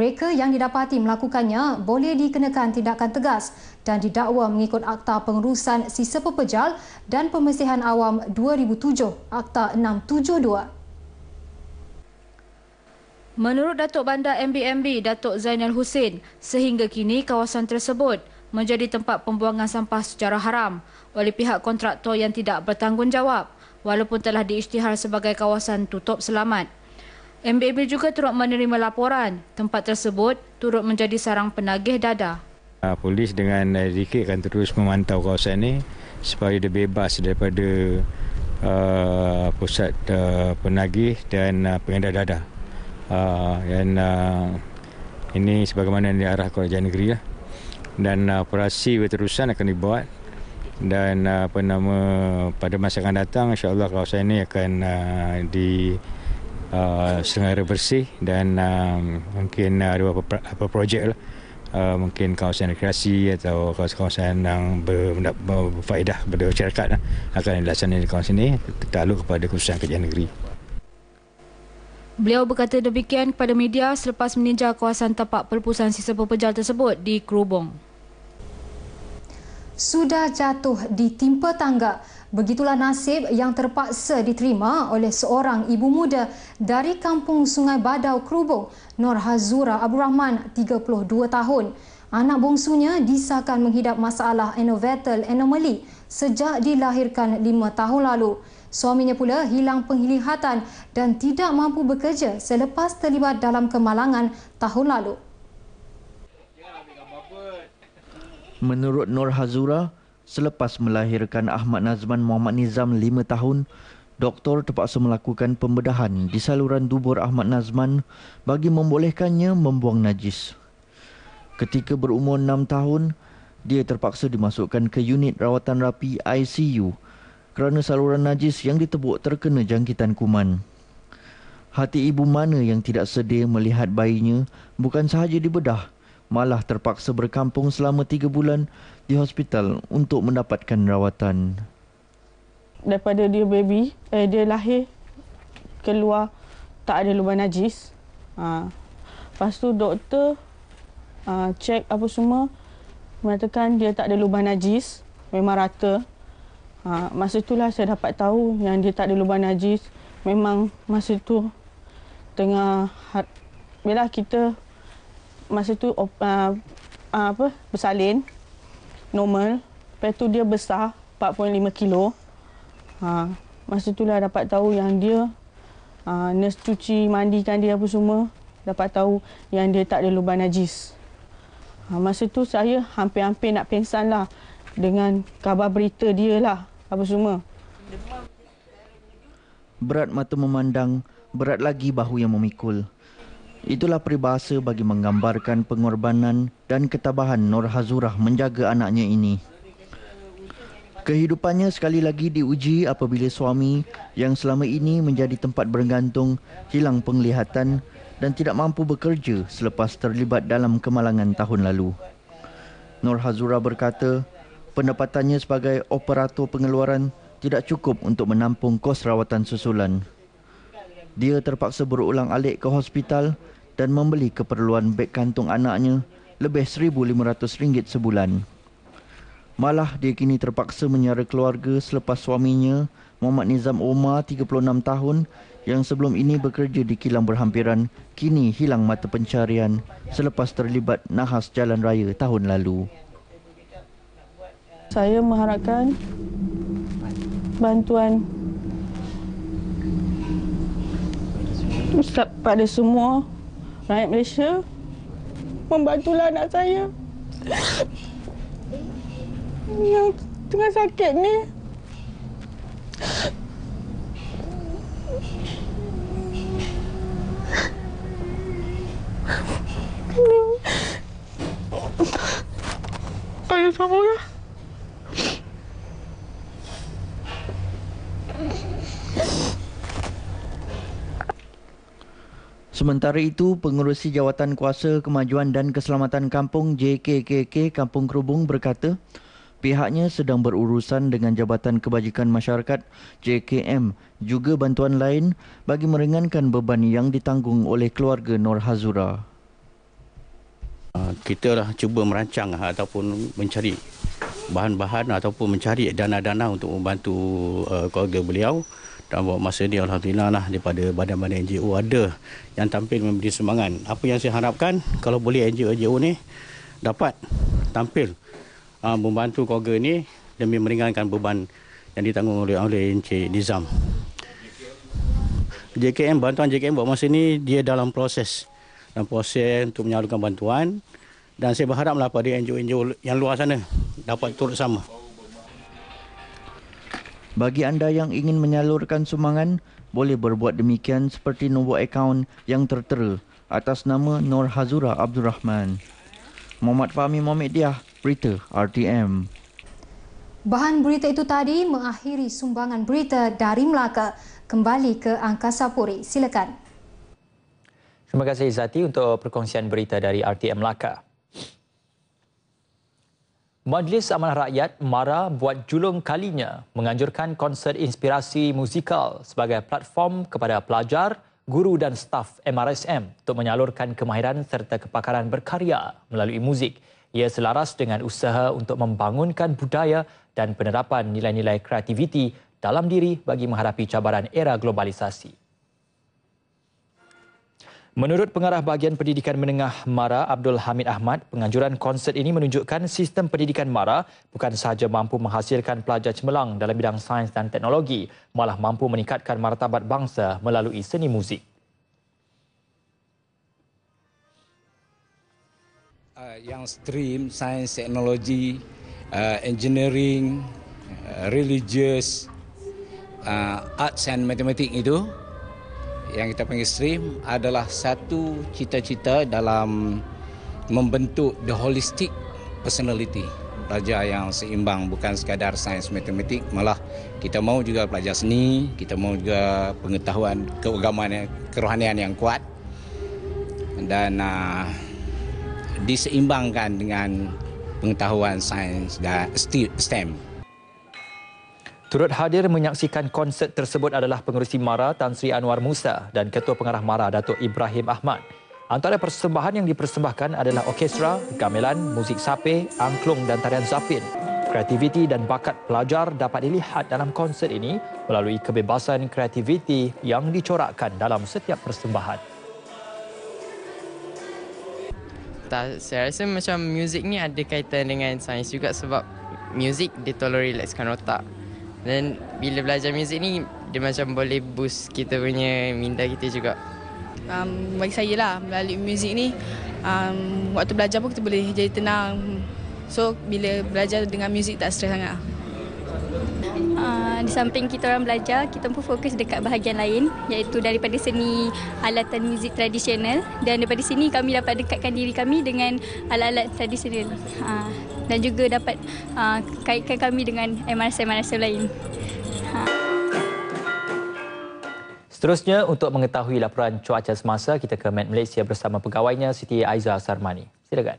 K: Mereka yang didapati melakukannya boleh dikenakan tindakan tegas dan didakwa mengikut Akta Pengurusan Sisa Pepejal dan Pemesihan Awam 2007
O: Akta 672. Menurut Datuk Bandar MBMB Datuk Zainal Hussein, sehingga kini kawasan tersebut menjadi tempat pembuangan sampah secara haram oleh pihak kontraktor yang tidak bertanggungjawab walaupun telah diisytihar sebagai kawasan tutup selamat. MBMB juga turut menerima laporan tempat tersebut turut menjadi sarang penagih dada.
I: Ah, polis dengan RDK eh, akan terus memantau kawasan ini supaya dia bebas daripada uh, pusat uh, penagih dan uh, pengedar dadah dan
F: ah, uh, ah, ini sebagaimana yang diarah kerajaan negeri lah. dan uh, operasi berterusan akan dibuat dan uh, apa nama pada masa akan datang insyaallah
I: kawasan ini akan uh, di uh, sengaja bersih dan um, mungkin uh, ada apa, apa projek lah. Uh, mungkin kawasan rekreasi atau kawasan-kawasan yang berfaedah ber, kepada masyarakat lah akan dilaksanakan di kawasan ini
A: terkalu kepada khususan kerja negeri.
O: Beliau berkata demikian kepada media selepas meninjau kawasan tapak perpusan sisa pepejal tersebut di Kerubong.
K: Sudah jatuh di ditimpa tangga, begitulah nasib yang terpaksa diterima oleh seorang ibu muda dari kampung Sungai Badau Kerubong, Nur Hazura Abdul Rahman, 32 tahun. Anak bongsunya disahkan menghidap masalah enovetal anomaly sejak dilahirkan 5 tahun lalu. Suaminya pula hilang penglihatan dan tidak mampu bekerja selepas terlibat dalam kemalangan tahun lalu.
I: Menurut Nur Hazura, selepas melahirkan Ahmad Nazman Muhammad Nizam 5 tahun, doktor terpaksa melakukan pembedahan di saluran dubur Ahmad Nazman bagi membolehkannya membuang najis. Ketika berumur 6 tahun, dia terpaksa dimasukkan ke unit rawatan rapi ICU kerana saluran najis yang ditebuk terkena jangkitan kuman. Hati ibu mana yang tidak sedih melihat bayinya bukan sahaja dibedah, malah terpaksa berkampung selama tiga bulan di hospital untuk mendapatkan rawatan.
O: Daripada dia baby, eh, dia lahir keluar tak ada lubang najis. Ha. Lepas tu doktor ha, cek apa semua, mengatakan dia tak ada lubang najis, memang rata. Ha, masa itulah saya dapat tahu yang dia tak ada lubang najis. Memang masa itu tengah har- bila kita masa itu op- uh, uh, apa bersalin normal. Lepas tu dia besar 4.5 kilo. Ha, masa itulah dapat tahu yang dia uh, nurse cuci mandikan dia apa semua dapat tahu yang dia tak ada lubang najis. Ha, masa tu saya hampir-hampir nak pensan lah dengan kabar berita dia lah apa semua.
I: Berat mata memandang, berat lagi bahu yang memikul. Itulah peribahasa bagi menggambarkan pengorbanan dan ketabahan Nur Hazurah menjaga anaknya ini. Kehidupannya sekali lagi diuji apabila suami yang selama ini menjadi tempat bergantung hilang penglihatan dan tidak mampu bekerja selepas terlibat dalam kemalangan tahun lalu. Nur Hazura berkata, pendapatannya sebagai operator pengeluaran tidak cukup untuk menampung kos rawatan susulan. Dia terpaksa berulang alik ke hospital dan membeli keperluan beg kantung anaknya lebih RM1,500 sebulan. Malah dia kini terpaksa menyara keluarga selepas suaminya Muhammad Nizam Omar 36 tahun yang sebelum ini bekerja di kilang berhampiran kini hilang mata pencarian selepas terlibat nahas jalan raya tahun lalu
O: saya mengharapkan bantuan Ustaz pada semua rakyat Malaysia membantulah anak saya yang tengah sakit ni.
K: Ayuh sama lah. ya.
I: Sementara itu, Pengurusi Jawatan Kuasa Kemajuan dan Keselamatan Kampung JKKK Kampung Kerubung berkata, pihaknya sedang berurusan dengan Jabatan Kebajikan Masyarakat JKM juga bantuan lain bagi meringankan beban yang ditanggung oleh keluarga Nur Hazura. Ah, kita lah cuba merancang lah ataupun mencari bahan-bahan ataupun mencari dana-dana untuk membantu ah, keluarga beliau dalam waktu masa ini Alhamdulillah lah daripada badan-badan NGO ada yang tampil memberi semangat. Apa yang saya harapkan kalau boleh NGO-NGO ni dapat tampil uh, membantu keluarga ini demi meringankan beban yang ditanggung oleh, oleh Encik Nizam. JKM, bantuan JKM buat masa ini dia dalam proses dalam proses untuk menyalurkan bantuan dan saya berharaplah pada NGO-NGO yang luar sana dapat turut sama. Bagi anda yang ingin menyalurkan sumbangan, boleh berbuat demikian seperti nombor akaun yang tertera atas nama Nur Hazura Abdul Rahman. Muhammad Fahmi Muhammad Diah, Berita
A: RTM.
K: Bahan berita itu tadi mengakhiri sumbangan berita dari Melaka. Kembali ke Angkasa Puri. Silakan.
A: Terima kasih Izati untuk perkongsian berita dari RTM Melaka. Majlis Amanah Rakyat MARA buat julung kalinya menganjurkan konsert inspirasi musikal sebagai platform kepada pelajar, guru dan staf MRSM untuk menyalurkan kemahiran serta kepakaran berkarya melalui muzik. Ia selaras dengan usaha untuk membangunkan budaya dan penerapan nilai-nilai kreativiti dalam diri bagi menghadapi cabaran era globalisasi. Menurut pengarah bahagian pendidikan menengah MARA Abdul Hamid Ahmad, penganjuran konsert ini menunjukkan sistem pendidikan MARA bukan sahaja mampu menghasilkan pelajar cemerlang dalam bidang sains dan teknologi, malah mampu meningkatkan martabat bangsa melalui seni muzik.
J: Uh, yang stream sains, teknologi, uh, engineering, uh, religious, uh, arts and matematik itu yang kita panggil stream adalah satu cita-cita dalam membentuk the holistic personality pelajar yang seimbang bukan sekadar sains matematik malah kita mahu juga pelajar seni kita mahu juga pengetahuan keagamaan kerohanian yang kuat dan uh, diseimbangkan dengan pengetahuan sains dan STEM. Turut hadir menyaksikan konsert tersebut
A: adalah pengurusi MARA Tan Sri Anwar Musa dan Ketua Pengarah MARA Datuk Ibrahim Ahmad. Antara persembahan yang dipersembahkan adalah orkestra, gamelan, muzik sape, angklung dan tarian zapin. Kreativiti dan bakat pelajar dapat dilihat dalam konsert ini melalui kebebasan kreativiti yang dicorakkan dalam setiap persembahan. Tak, saya rasa macam muzik ni ada kaitan dengan sains juga sebab muzik dia tolong relaxkan otak. Dan bila belajar muzik ni, dia macam boleh boost kita punya minda kita juga.
E: Um, bagi saya lah, melalui muzik ni, um, waktu belajar pun kita boleh jadi tenang. So, bila belajar dengan muzik tak stres sangat. Uh, di samping kita orang belajar, kita pun
O: fokus dekat bahagian lain iaitu daripada seni alatan muzik tradisional dan daripada sini kami dapat dekatkan diri kami dengan alat-alat tradisional. Uh dan juga dapat uh, kaitkan kami dengan MRS-MRS lain. Ha.
A: Seterusnya, untuk mengetahui laporan cuaca semasa, kita ke Met Malaysia bersama pegawainya Siti Aiza Sarmani. Silakan.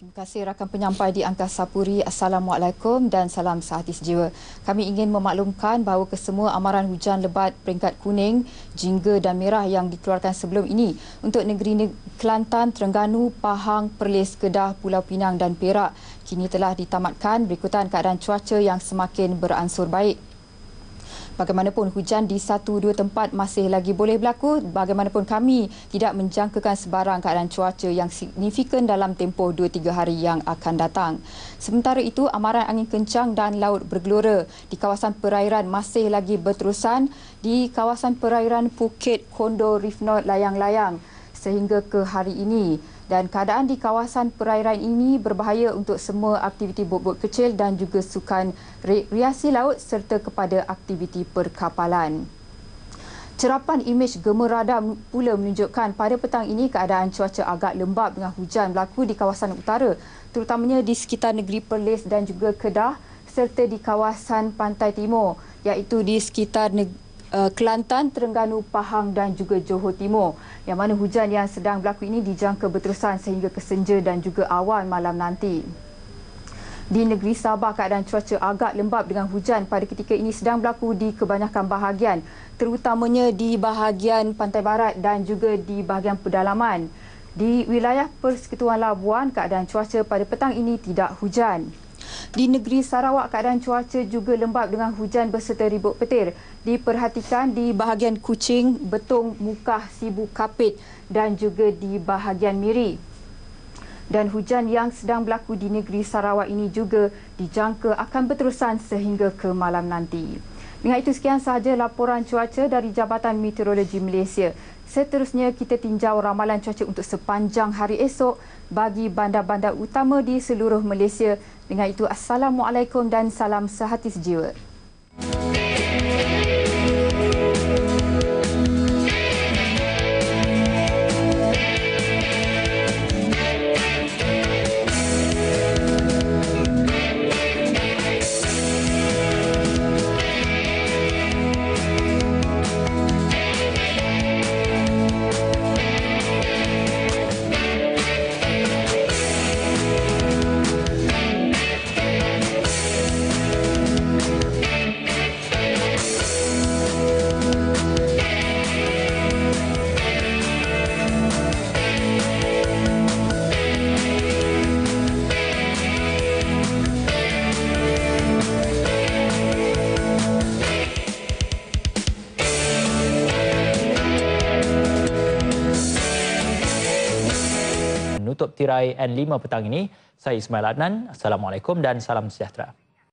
O: Terima kasih rakan penyampai di Angkasa Puri. Assalamualaikum dan salam sehati sejiwa. Kami ingin memaklumkan bahawa kesemua amaran hujan lebat peringkat kuning, jingga dan merah yang dikeluarkan sebelum ini untuk negeri Kelantan, Terengganu, Pahang, Perlis, Kedah, Pulau Pinang dan Perak kini telah ditamatkan berikutan keadaan cuaca yang semakin beransur baik bagaimanapun hujan di satu dua tempat masih lagi boleh berlaku bagaimanapun kami tidak menjangkakan sebarang keadaan cuaca yang signifikan dalam tempoh 2-3 hari yang akan datang. Sementara itu amaran angin kencang dan laut bergelora di kawasan perairan masih lagi berterusan di kawasan perairan Phuket, Kondo, Rifnot, Layang-Layang sehingga ke hari ini dan keadaan di kawasan perairan ini berbahaya untuk semua aktiviti bot-bot kecil dan juga sukan rekreasi laut serta kepada aktiviti perkapalan. Cerapan imej gemeradam pula menunjukkan pada petang ini keadaan cuaca agak lembab dengan hujan berlaku di kawasan utara terutamanya di sekitar negeri Perlis dan juga Kedah serta di kawasan pantai timur iaitu di sekitar negeri Eh, Kelantan, Terengganu, Pahang dan juga Johor Timur yang mana hujan yang sedang berlaku ini dijangka berterusan sehingga kesenja dan juga awal malam nanti. Di negeri Sabah, keadaan cuaca agak lembap dengan hujan pada ketika ini sedang berlaku di kebanyakan bahagian terutamanya di bahagian pantai barat dan juga di bahagian pedalaman. Di wilayah Persekutuan Labuan, keadaan cuaca pada petang ini tidak hujan. Di negeri Sarawak, keadaan cuaca juga lembap dengan hujan berserta ribut petir. Diperhatikan di bahagian Kuching, betung Mukah, Sibu, Kapit dan juga di bahagian Miri. Dan hujan yang sedang berlaku di negeri Sarawak ini juga dijangka akan berterusan sehingga ke malam nanti. Dengan itu sekian sahaja laporan cuaca dari Jabatan Meteorologi Malaysia. Seterusnya kita tinjau ramalan cuaca untuk sepanjang hari esok bagi bandar-bandar utama di seluruh Malaysia. Dengan itu, Assalamualaikum dan salam sehati sejiwa.
A: tirai N5 petang ini. Saya Ismail Adnan. Assalamualaikum dan salam sejahtera.